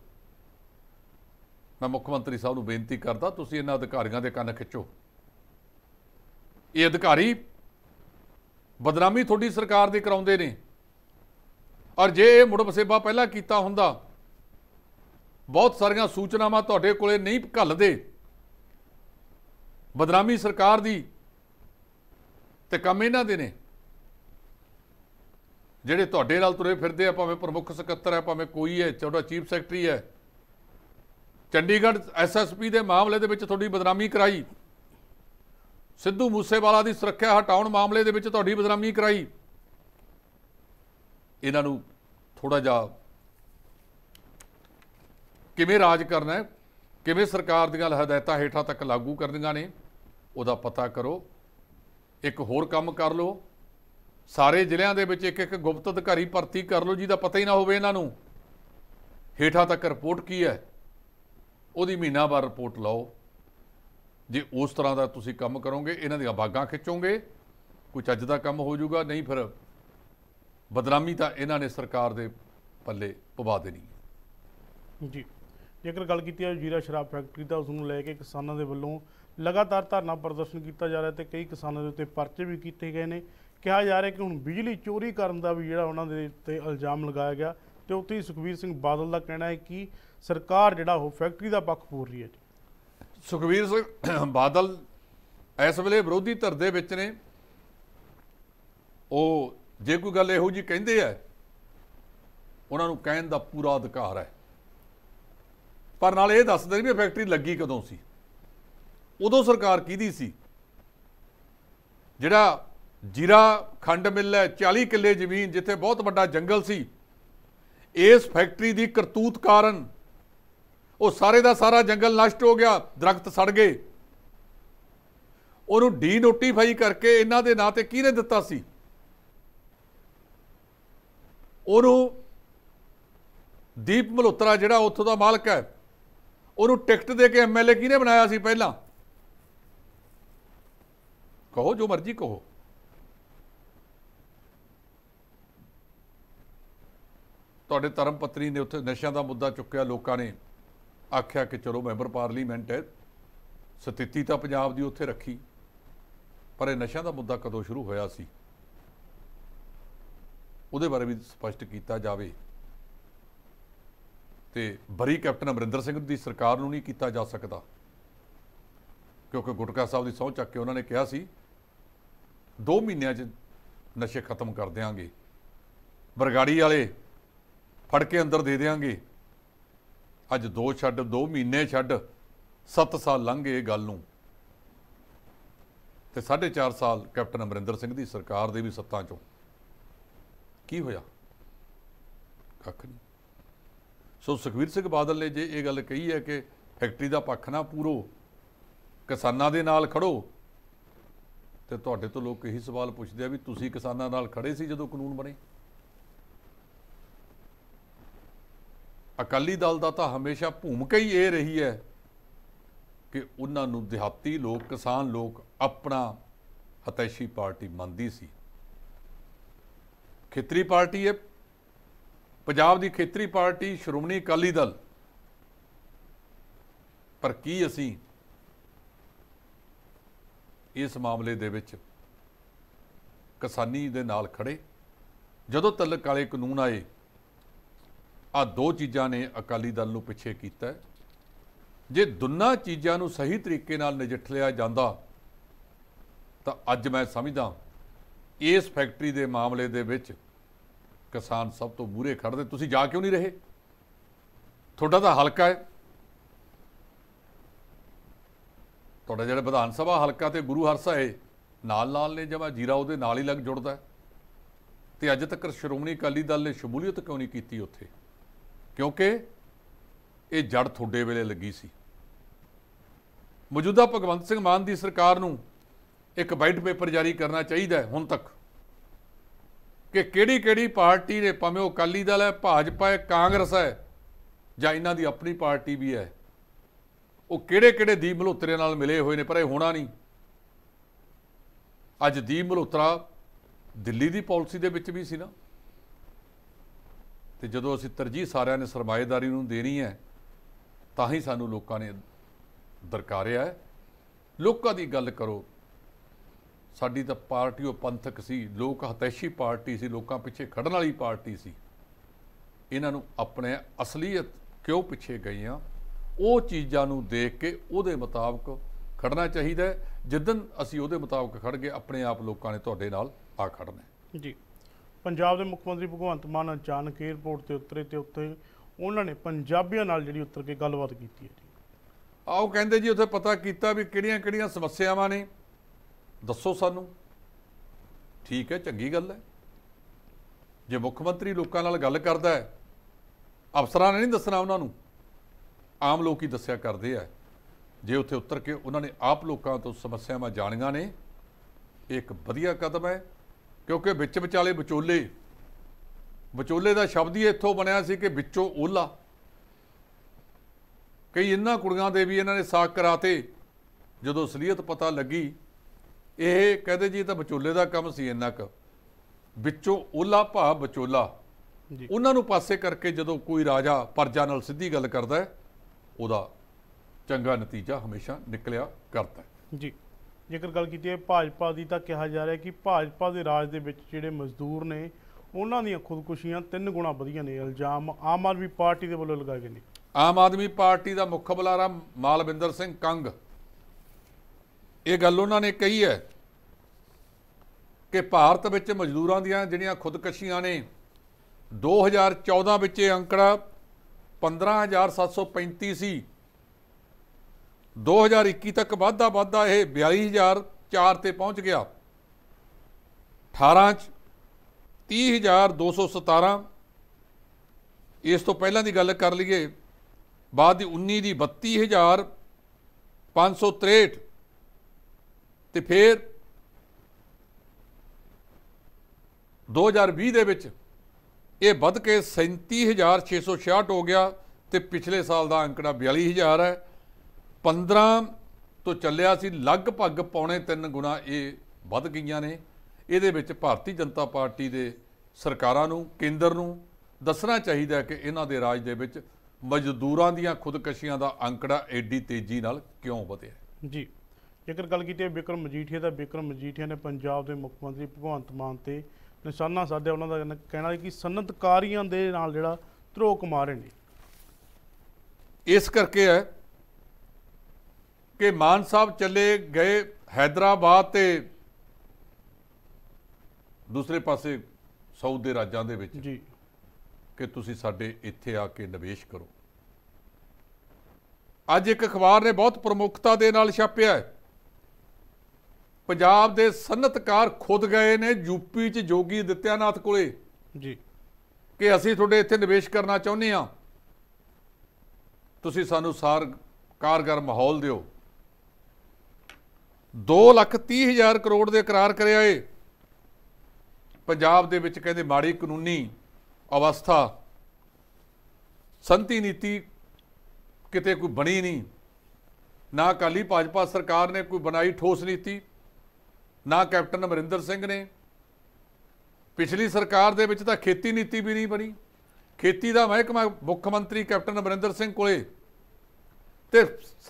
ਮੈਂ ਮੁੱਖ ਮੰਤਰੀ ਸਾਹਿਬ ਨੂੰ ਬੇਨਤੀ ਕਰਦਾ ਤੁਸੀਂ ਇਹਨਾਂ ਅਧਿਕਾਰੀਆਂ ਦੇ ਕੰਨ ਖਿੱਚੋ ਇਹ ਅਧਿਕਾਰੀ ਬਦਨਾਮੀ ਤੁਹਾਡੀ ਸਰਕਾਰ ਦੀ ਕਰਾਉਂਦੇ ਨੇ ਔਰ ਜੇ ਇਹ ਮੁੜ ਬਸੇਬਾ ਪਹਿਲਾਂ ਕੀਤਾ ਹੁੰਦਾ ਬਹੁਤ ਸਾਰੀਆਂ ਸੂਚਨਾਵਾਂ ਤੁਹਾਡੇ ਕੋਲੇ ਨਹੀਂ ਘੱਲਦੇ ਬਦਨਾਮੀ ਸਰਕਾਰ ਦੀ ਤੇ ਕੰਮ ਇਹਨਾਂ ਦੇ ਨੇ ਜਿਹੜੇ ਤੁਹਾਡੇ ਨਾਲ ਤੁਰੇ ਫਿਰਦੇ ਆ ਭਾਵੇਂ ਪ੍ਰਮੁੱਖ ਸਕੱਤਰ ਹੈ ਭਾਵੇਂ ਕੋਈ ਹੈ ਚੌੜਾ ਚੀਫ ਸੈਕਟਰੀ ਹੈ ਚੰਡੀਗੜ੍ਹ ਐਸਐਸਪੀ ਦੇ ਮਾਮਲੇ ਦੇ ਵਿੱਚ ਤੁਹਾਡੀ ਬਦਨਾਮੀ ਕਰਾਈ ਸਿੱਧੂ ਮੂਸੇਵਾਲਾ ਦੀ ਸੁਰੱਖਿਆ ਹਟਾਉਣ ਮਾਮਲੇ ਦੇ ਵਿੱਚ ਤੁਹਾਡੀ ਬਦਨਾਮੀ ਕਰਾਈ ਇਹਨਾਂ ਨੂੰ ਥੋੜਾ ਜਿਹਾ ਕਿਵੇਂ ਰਾਜ ਕਰਨਾ ਹੈ ਕਿਵੇਂ ਸਰਕਾਰ ਦੀਆਂ ਹਦਾਇਤਾਂ ਹੇਠਾਂ ਤੱਕ ਲਾਗੂ ਕਰਨੀਆਂ ਨੇ ਉਹਦਾ ਪਤਾ ਕਰੋ ਇੱਕ ਹੋਰ ਕੰਮ ਕਰ ਲਓ ਸਾਰੇ ਜ਼ਿਲ੍ਹਿਆਂ ਦੇ ਵਿੱਚ ਇੱਕ ਇੱਕ ਗੁਪਤ ਅਧਿਕਾਰੀ ਭਰਤੀ ਕਰ ਲਓ ਜਿਹਦਾ ਪਤਾ ਹੀ ਨਾ ਹੋਵੇ ਇਹਨਾਂ ਨੂੰ ਹੇਠਾਂ ਤੱਕ ਰਿਪੋਰਟ ਕੀ ਹੈ ਉਹਦੀ ਮਹੀਨਾਵਾਰ ਰਿਪੋਰਟ ਲਾਓ ਜੇ ਉਸ ਤਰ੍ਹਾਂ ਦਾ ਤੁਸੀਂ ਕੰਮ ਕਰੋਗੇ ਇਹਨਾਂ ਦੀਆਂ ਬਾਗਾਂ ਖਿੱਚੋਗੇ ਕੁਝ ਅੱਜ ਦਾ ਕੰਮ ਹੋ ਜਾਊਗਾ ਨਹੀਂ ਫਿਰ ਬਦਨਾਮੀ ਤਾਂ ਇਹਨਾਂ ਨੇ ਸਰਕਾਰ ਦੇ ਪੱਲੇ ਪਵਾ ਦੇਣੀ ਜੀ ਜੇਕਰ ਗੱਲ ਕੀਤੀ ਹੈ ਜੀਰਾ ਸ਼ਰਾਬ ਫੈਕਟਰੀ ਦਾ ਉਸ ਨੂੰ ਲੈ ਕੇ ਕਿਸਾਨਾਂ ਦੇ ਵੱਲੋਂ ਲਗਾਤਾਰ ਧਰਨਾ ਪ੍ਰਦਰਸ਼ਨ ਕੀਤਾ ਜਾ ਰਿਹਾ ਤੇ ਕਈ ਕਿਸਾਨਾਂ ਦੇ ਉੱਤੇ ਪਰਚੇ ਵੀ ਕੀਤੇ ਗਏ ਨੇ ਕਿਹਾ ਜਾ ਰਿਹਾ ਕਿ ਹੁਣ ਬਿਜਲੀ ਚੋਰੀ ਕਰਨ ਦਾ ਵੀ ਜਿਹੜਾ ਉਹਨਾਂ ਦੇ ਤੇ ਇਲਜ਼ਾਮ ਲਗਾਇਆ ਗਿਆ ਤੇ ਉੱਥੇ ਸੁਖਵੀਰ ਸਿੰਘ ਬਾਦਲ ਦਾ ਕਹਿਣਾ ਹੈ ਕਿ ਸਰਕਾਰ ਜਿਹੜਾ ਉਹ ਫੈਕਟਰੀ ਦਾ ਪੱਖ ਪੂਰ ਰਹੀ ਹੈ ਸੁਖਵੀਰ ਸਿੰਘ ਬਾਦਲ ਇਸ ਵੇਲੇ ਵਿਰੋਧੀ ਧਿਰ ਦੇ ਵਿੱਚ ਨੇ ਉਹ ਜੇ ਕੋਈ ਗੱਲ ਇਹੋ ਜੀ ਕਹਿੰਦੇ ਆ ਉਹਨਾਂ ਨੂੰ ਕਹਿਣ ਦਾ ਪੂਰਾ ਅਧਿਕਾਰ ਹੈ ਪਰ ਨਾਲ ਇਹ ਦੱਸਦੇ ਨੇ ਵੀ ਫੈਕਟਰੀ ਲੱਗੀ ਕਦੋਂ ਸੀ ਉਦੋਂ ਸਰਕਾਰ ਕਿਹਦੀ ਸੀ ਜਿਹੜਾ ਜੀਰਾ ਖੰਡ ਮਿੱਲ ਹੈ 40 ਕਿੱਲੇ ਜ਼ਮੀਨ ਜਿੱਥੇ ਬਹੁਤ ਵੱਡਾ ਜੰਗਲ ਸੀ ਇਸ ਫੈਕਟਰੀ ਦੀ ਕਰਤੂਤ ਕਾਰਨ ਉਹ ਸਾਰੇ ਦਾ ਸਾਰਾ ਜੰਗਲ ਨਸ਼ਟ ਹੋ ਗਿਆ ਦਰਖਤ ਸੜ ਗਏ ਉਹਨੂੰ ਡੀ ਨੋਟੀਫਾਈ ਕਰਕੇ ਇਹਨਾਂ ਦੇ ਨਾਂ ਤੇ ਕਿਹਨੇ ਦਿੱਤਾ ਸੀ ਉਹਨੂੰ ਦੀਪ ਮਲਹੋਤਰਾ ਜਿਹੜਾ ਉੱਥੋਂ ਦਾ ਮਾਲਕ ਹੈ ਉਹਨੂੰ ਟਿਕਟ ਦੇ ਕੇ ਐਮਐਲਏ ਕਿਹਨੇ ਬਣਾਇਆ ਸੀ ਪਹਿਲਾਂ ਕਹੋ ਜੋ ਮਰਜ਼ੀ ਕਹੋ ਤੁਹਾਡੇ ਧਰਮ ਪਤਨੀ ਨੇ ਉੱਥੇ ਨਸ਼ਿਆਂ ਦਾ ਮੁੱਦਾ ਚੁੱਕਿਆ ਲੋਕਾਂ ਨੇ ਆਖਿਆ ਕਿ ਚਲੋ ਮੈਂਬਰ ਪਾਰਲੀਮੈਂਟ ਹੈ ਸਥਿਤੀ ਤਾਂ ਪੰਜਾਬ ਦੀ ਉੱਥੇ ਰੱਖੀ ਪਰ ਇਹ ਨਸ਼ਿਆਂ ਦਾ ਮੁੱਦਾ ਕਦੋਂ ਸ਼ੁਰੂ ਹੋਇਆ ਸੀ ਉਹਦੇ ਬਾਰੇ ਵੀ ਸਪਸ਼ਟ ਕੀਤਾ ਜਾਵੇ ਤੇ ਬਰੀ ਕੈਪਟਨ ਅਮਰਿੰਦਰ ਸਿੰਘ ਦੀ ਸਰਕਾਰ ਨੂੰ ਨਹੀਂ ਕੀਤਾ ਜਾ ਸਕਦਾ ਕਿਉਂਕਿ ਗੁਟਕਾ ਸਾਹਿਬ ਦੀ ਸਹੁੰ ਚੱਕ ਕੇ ਉਹਨਾਂ ਨੇ ਕਿਹਾ ਸੀ 2 ਮਹੀਨਿਆਂ 'ਚ ਨਸ਼ੇ ਖਤਮ ਕਰ ਦੇਾਂਗੇ ਬਰਗਾੜੀ ਵਾਲੇ ਫੜ ਕੇ ਅੰਦਰ ਦੇ ਦੇਾਂਗੇ ਅੱਜ 2 ਛੱਡ 2 ਮਹੀਨੇ ਛੱਡ 7 ਸਾਲ ਲੰਘ ਗਏ ਗੱਲ ਨੂੰ ਤੇ 4.5 ਸਾਲ ਕੈਪਟਨ ਅਮਰਿੰਦਰ ਸਿੰਘ ਦੀ ਸਰਕਾਰ ਦੇ ਵੀ ਸੱਤਾ ਚੋਂ ਕੀ ਹੋਇਆ ਕੱਖ ਨਹੀਂ ਸੋ ਸੁਖਵੀਰ ਸਿੰਘ ਬਾਦਲ ਨੇ ਜੇ ਇਹ ਗੱਲ ਕਹੀ ਹੈ ਕਿ ਫੈਕਟਰੀ ਦਾ ਪੱਖ ਨਾ ਪੂਰੋ ਕਿਸਾਨਾਂ ਦੇ ਨਾਲ ਖੜੋ ਤੇ ਤੁਹਾਡੇ ਤੋਂ ਲੋਕ ਇਹੀ ਸਵਾਲ ਪੁੱਛਦੇ ਆ ਵੀ ਤੁਸੀਂ ਕਿਸਾਨਾਂ ਨਾਲ ਖੜੇ ਸੀ ਜਦੋਂ ਕਾਨੂੰਨ ਬਣੇ ਅਕਾਲੀ ਦਲ ਦਾ ਤਾਂ ਹਮੇਸ਼ਾ ਭੂਮਿਕਾ ਹੀ ਇਹ ਰਹੀ ਹੈ ਕਿ ਉਹਨਾਂ ਨੂੰ ਦਿਹਾਤੀ ਲੋਕ ਕਿਸਾਨ ਲੋਕ ਆਪਣਾ ਹਤੈਸ਼ੀ ਪਾਰਟੀ ਮੰਨਦੀ ਸੀ ਖੇਤਰੀ ਪਾਰਟੀ ਹੈ ਪੰਜਾਬ ਦੀ ਖੇਤਰੀ ਪਾਰਟੀ ਸ਼੍ਰੋਮਣੀ ਅਕਾਲੀ ਦਲ ਪਰ ਕੀ ਅਸੀਂ ਇਸ ਮਾਮਲੇ ਦੇ ਵਿੱਚ ਕਿਸਾਨੀ ਦੇ ਨਾਲ ਖੜੇ ਜਦੋਂ ਤਲਕ ਵਾਲੇ ਕਾਨੂੰਨ ਆਏ ਆ ਦੋ ਚੀਜ਼ਾਂ ਨੇ ਅਕਾਲੀ ਦਲ ਨੂੰ ਪਿੱਛੇ ਕੀਤਾ ਜੇ ਦੋਨਾਂ ਚੀਜ਼ਾਂ ਨੂੰ ਸਹੀ ਤਰੀਕੇ ਨਾਲ ਨਜਿੱਠ ਲਿਆ ਜਾਂਦਾ ਤਾਂ ਅੱਜ ਮੈਂ ਸਮਝਦਾ ਇਸ ਫੈਕਟਰੀ ਦੇ ਮਾਮਲੇ ਦੇ ਵਿੱਚ ਕਿਸਾਨ ਸਭ ਤੋਂ ਮੂਰੇ ਖੜਦੇ ਤੁਸੀਂ ਜਾ ਕਿਉਂ ਨਹੀਂ ਰਹੇ ਤੁਹਾਡਾ ਤਾਂ ਹਲਕਾ ਹੈ ਤੁਹਾਡਾ ਜਿਹੜਾ ਵਿਧਾਨ ਸਭਾ ਹਲਕਾ ਤੇ ਗੁਰੂ ਹਰਸਾ ਹੈ ਨਾਲ ਨਾਲ ਨੇ ਜਮਾ ਜੀਰਾ ਉਹਦੇ ਨਾਲ ਹੀ ਲੱਗ ਜੁੜਦਾ ਤੇ ਅੱਜ ਤੱਕ ਸ਼੍ਰੋਮਣੀ ਅਕਾਲੀ ਦਲ ਨੇ ਸ਼ਮੂਲੀਅਤ ਕਿਉਂ ਨਹੀਂ ਕੀਤੀ ਉੱਥੇ ਕਿਉਂਕਿ ਇਹ ਜੜ ਥੋੜੇ ਵੇਲੇ ਲੱਗੀ ਸੀ ਮੌਜੂਦਾ ਭਗਵੰਤ ਸਿੰਘ ਮਾਨ ਦੀ ਸਰਕਾਰ ਨੂੰ ਇੱਕ ਵਾਈਟ ਪੇਪਰ ਜਾਰੀ ਕਰਨਾ ਚਾਹੀਦਾ ਹੈ ਹੁਣ ਤੱਕ ਕਿ ਕਿਹੜੀ ਕਿਹੜੀ ਪਾਰਟੀ ਨੇ ਭਾਵੇਂ ਉਹ ਅਕਾਲੀ ਦਲ ਹੈ ਭਾਜਪਾ ਹੈ ਕਾਂਗਰਸ ਹੈ ਜਾਂ ਇਹਨਾਂ ਦੀ ਆਪਣੀ ਪਾਰਟੀ ਵੀ ਹੈ ਉਹ ਕਿਹੜੇ ਕਿਹੜੇ ਦੀਪ ਮਲੋਤਰੇ ਨਾਲ ਮਿਲੇ ਹੋਏ ਨੇ ਪਰ ਇਹ ਹੋਣਾ ਨਹੀਂ ਅੱਜ ਦੀਪ ਮਲੋਤਰਾ ਦਿੱਲੀ ਦੀ ਪਾਲਿਸੀ ਦੇ ਵਿੱਚ ਵੀ ਸੀ ਨਾ ਤੇ ਜਦੋਂ ਅਸੀਂ ਤਰਜੀਹ ਸਾਰਿਆਂ ਨੇ ਸਰਮਾਇਦਾਰੀ ਨੂੰ ਦੇਣੀ ਹੈ ਤਾਂ ਹੀ ਸਾਨੂੰ ਲੋਕਾਂ ਨੇ ਦਰਕਾਰਿਆ ਹੈ ਲੋਕਾਂ ਦੀ ਗੱਲ ਕਰੋ ਸਾਡੀ ਤਾਂ ਪਾਰਟੀ ਉਹ ਪੰਥਕ ਸੀ ਲੋਕ ਹਤੈਸ਼ੀ ਪਾਰਟੀ ਸੀ ਲੋਕਾਂ ਪਿੱਛੇ ਖੜਨ ਵਾਲੀ ਪਾਰਟੀ ਸੀ ਇਹਨਾਂ ਨੂੰ ਆਪਣੇ ਅਸਲੀਅਤ ਕਿਉਂ ਪਿੱਛੇ ਗਈਆਂ ਆ ਉਹ ਚੀਜ਼ਾਂ ਨੂੰ ਦੇਖ ਕੇ ਉਹਦੇ ਮੁਤਾਬਕ ਖੜਨਾ ਚਾਹੀਦਾ ਜਿੱਦਨ ਅਸੀਂ ਉਹਦੇ ਮੁਤਾਬਕ ਖੜ ਗਏ ਆਪਣੇ ਆਪ ਲੋਕਾਂ ਨੇ ਤੁਹਾਡੇ ਨਾਲ ਆ ਖੜਨਾ ਜੀ ਪੰਜਾਬ ਦੇ ਮੁੱਖ ਮੰਤਰੀ ਭਗਵੰਤ ਮਾਨ ਅਚਾਨਕ 에ਅਰਪੋਰਟ ਤੇ ਉਤਰੇ ਤੇ ਉੱਥੇ ਉਹਨਾਂ ਨੇ ਪੰਜਾਬੀਆਂ ਨਾਲ ਜਿਹੜੀ ਉਤਰ ਕੇ ਗੱਲਬਾਤ ਕੀਤੀ ਹੈ ਆਓ ਕਹਿੰਦੇ ਜੀ ਉੱਥੇ ਪਤਾ ਕੀਤਾ ਵੀ ਕਿਹੜੀਆਂ-ਕਿਹੜੀਆਂ ਸਮੱਸਿਆਵਾਂ ਨੇ ਦੱਸੋ ਸਾਨੂੰ ਠੀਕ ਹੈ ਚੰਗੀ ਗੱਲ ਹੈ ਜੇ ਮੁੱਖ ਮੰਤਰੀ ਲੋਕਾਂ ਨਾਲ ਗੱਲ ਕਰਦਾ ਹੈ ਅਫਸਰਾਂ ਨੇ ਨਹੀਂ ਦੱਸਣਾ ਉਹਨਾਂ ਨੂੰ ਆਮ ਲੋਕ ਹੀ ਦੱਸਿਆ ਕਰਦੇ ਆ ਜੇ ਉੱਥੇ ਉਤਰ ਕੇ ਉਹਨਾਂ ਨੇ ਆਪ ਲੋਕਾਂ ਤੋਂ ਸਮੱਸਿਆਵਾਂ ਜਾਣੀਆਂ ਨੇ ਇੱਕ ਵਧੀਆ ਕਦਮ ਹੈ ਕਿਉਂਕਿ ਵਿੱਚ ਵਿਚਾਲੇ ਵਿਚੋਲੇ ਵਿਚੋਲੇ ਦਾ ਸ਼ਬਦ ਹੀ ਇੱਥੋਂ ਬਣਿਆ ਸੀ ਕਿ ਵਿੱਚੋਂ ਓਲਾ ਕਈ ਇੰਨਾ ਕੁੜੀਆਂ ਦੇ ਵੀ ਇਹਨਾਂ ਨੇ ਸਾਖ ਕਰਾਤੇ ਜਦੋਂ ਅਸਲੀਅਤ ਪਤਾ ਲੱਗੀ ਇਹ ਕਹਦੇ ਜੀ ਤਾਂ ਵਿਚੋਲੇ ਦਾ ਕੰਮ ਸੀ ਇੰਨਾ ਕ ਵਿੱਚੋਂ ਓਲਾ ਭਾ ਵਿਚੋਲਾ ਉਹਨਾਂ ਨੂੰ ਪਾਸੇ ਕਰਕੇ ਜਦੋਂ ਕੋਈ ਰਾਜਾ ਪਰਜਾ ਨਾਲ ਸਿੱਧੀ ਗੱਲ ਕਰਦਾ ਉਹਦਾ ਚੰਗਾ ਨਤੀਜਾ ਹਮੇਸ਼ਾ ਨਿਕਲਿਆ ਕਰਦਾ ਜੀ ਜੇਕਰ ਗੱਲ ਕੀਤੀ ਹੈ ਭਾਜਪਾ ਦੀ ਤਾਂ ਕਿਹਾ ਜਾ ਰਿਹਾ ਕਿ ਭਾਜਪਾ ਦੇ ਰਾਜ ਦੇ ਵਿੱਚ ਜਿਹੜੇ ਮਜ਼ਦੂਰ ਨੇ ਉਹਨਾਂ ਦੀਆਂ ਖੁਦਕੁਸ਼ੀਆਂ ਤਿੰਨ ਗੁਣਾ ਵਧੀਆਂ ਨੇ ਇਲਜ਼ਾਮ ਆਮ ਆਦਮੀ ਪਾਰਟੀ ਦੇ ਵੱਲੋਂ ਲਗਾਏ ਗਏ ਨੇ ਆਮ ਆਦਮੀ ਪਾਰਟੀ ਦਾ ਮੁੱਖ ਬੁਲਾਰਾ ਮਾਲਵਿੰਦਰ ਸਿੰਘ ਕੰਗ ਇਹ ਗੱਲ ਉਹਨਾਂ ਨੇ ਕਹੀ ਹੈ ਕਿ ਭਾਰਤ ਵਿੱਚ ਮਜ਼ਦੂਰਾਂ ਦੀਆਂ ਜਿਹੜੀਆਂ ਖੁਦਕਸ਼ੀਆਂ ਨੇ 2014 ਵਿੱਚ ਇਹ ਅੰਕੜਾ 15735 ਸੀ 2021 ਤੱਕ ਵਾਧਾ ਵਾਧਾ ਇਹ 42004 ਤੇ ਪਹੁੰਚ ਗਿਆ 18 ਚ 30217 ਇਸ ਤੋਂ ਪਹਿਲਾਂ ਦੀ ਗੱਲ ਕਰ ਲਈਏ ਬਾਅਦ ਦੀ 19 ਦੀ 32563 ਤੇ ਫਿਰ 2020 ਦੇ ਵਿੱਚ ਇਹ ਵੱਧ ਕੇ 37666 ਹੋ ਗਿਆ ਤੇ ਪਿਛਲੇ ਸਾਲ ਦਾ ਅੰਕੜਾ 42000 ਹੈ 15 ਤੋਂ ਚੱਲਿਆ ਸੀ ਲਗਭਗ ਪੌਣੇ 3 ਗੁਣਾ ਇਹ ਵੱਧ ਗਈਆਂ ਨੇ ਇਹਦੇ ਵਿੱਚ ਭਾਰਤੀ ਜਨਤਾ ਪਾਰਟੀ ਦੇ ਸਰਕਾਰਾਂ ਨੂੰ ਕੇਂਦਰ ਨੂੰ ਦੱਸਣਾ ਚਾਹੀਦਾ ਕਿ ਇਹਨਾਂ ਦੇ ਰਾਜ ਦੇ ਵਿੱਚ ਮਜ਼ਦੂਰਾਂ ਦੀਆਂ ਖੁਦਕਸ਼ੀਆਂ ਦਾ ਅੰਕੜਾ ਐਡੀ ਤੇਜ਼ੀ ਨਾਲ ਕਿਉਂ ਵਧਿਆ ਜੀ ਜੇਕਰ ਗੱਲ ਕੀਤੀ ਹੈ ਵਿਕਰਮ ਮਜੀਠੀਆ ਦਾ ਵਿਕਰਮ ਮਜੀਠੀਆ ਨੇ ਪੰਜਾਬ ਦੇ ਮੁੱਖ ਮੰਤਰੀ ਭਗਵੰਤ ਮਾਨ ਤੇ ਨਿਸ਼ਾਨਾ ਸਾਧਿਆ ਉਹਨਾਂ ਦਾ ਕਹਿਣਾ ਹੈ ਕਿ ਸਨਤਕਾਰੀਆਂ ਦੇ ਨਾਲ ਜਿਹੜਾ ਧਰੋਕ ਮਾਰੇ ਨੇ ਇਸ ਕਰਕੇ ਹੈ ਕਿ ਮਾਨ ਸਾਹਿਬ ਚਲੇ ਗਏ ਹైదరాబాద్ ਤੇ ਦੂਸਰੇ ਪਾਸੇ ਸਾਊਦ ਦੇ ਰਾਜਾਂ ਦੇ ਵਿੱਚ ਜੀ ਕਿ ਤੁਸੀਂ ਸਾਡੇ ਇੱਥੇ ਆ ਕੇ ਨਿਵੇਸ਼ ਕਰੋ ਅੱਜ ਇੱਕ ਅਖਬਾਰ ਨੇ ਬਹੁਤ ਪ੍ਰਮੁੱਖਤਾ ਦੇ ਨਾਲ ਛਾਪਿਆ ਹੈ ਪੰਜਾਬ ਦੇ ਸੰਨਤਕਾਰ ਖੁਦ ਗਏ ਨੇ ਯੂਪੀ 'ਚ ਜੋਗੀ ਦਿੱਤਿਆਨਾਥ ਕੋਲੇ ਜੀ ਕਿ ਅਸੀਂ ਤੁਹਾਡੇ ਇੱਥੇ ਨਿਵੇਸ਼ ਕਰਨਾ ਚਾਹੁੰਦੇ ਹਾਂ ਤੁਸੀਂ ਸਾਨੂੰ ਸਾਰ ਕਾਰਗਰ ਮਾਹੌਲ ਦਿਓ 2 ਲੱਖ 30 ਹਜ਼ਾਰ ਕਰੋੜ ਦੇ ਇਕਰਾਰ ਕਰਿਆ ਏ ਪੰਜਾਬ ਦੇ ਵਿੱਚ ਕਹਿੰਦੇ ਮਾੜੀ ਕਾਨੂੰਨੀ ਅਵਸਥਾ ਸੰਤੀ ਨੀਤੀ ਕਿਤੇ ਕੋਈ ਬਣੀ ਨਹੀਂ ਨਾ ਅਕਾਲੀ ਭਾਜਪਾ ਸਰਕਾਰ ਨੇ ਕੋਈ ਬਣਾਈ ਠੋਸ ਨੀਤੀ ਨਾ ਕੈਪਟਨ ਅਮਰਿੰਦਰ ਸਿੰਘ ਨੇ ਪਿਛਲੀ ਸਰਕਾਰ ਦੇ ਵਿੱਚ ਤਾਂ ਖੇਤੀ ਨੀਤੀ ਵੀ ਨਹੀਂ ਬਣੀ ਖੇਤੀ ਦਾ ਮਹਿਕਮਾ ਮੁੱਖ ਮੰਤਰੀ ਕੈਪਟਨ ਅਮਰਿੰਦਰ ਸਿੰਘ ਕੋਲੇ ਤੇ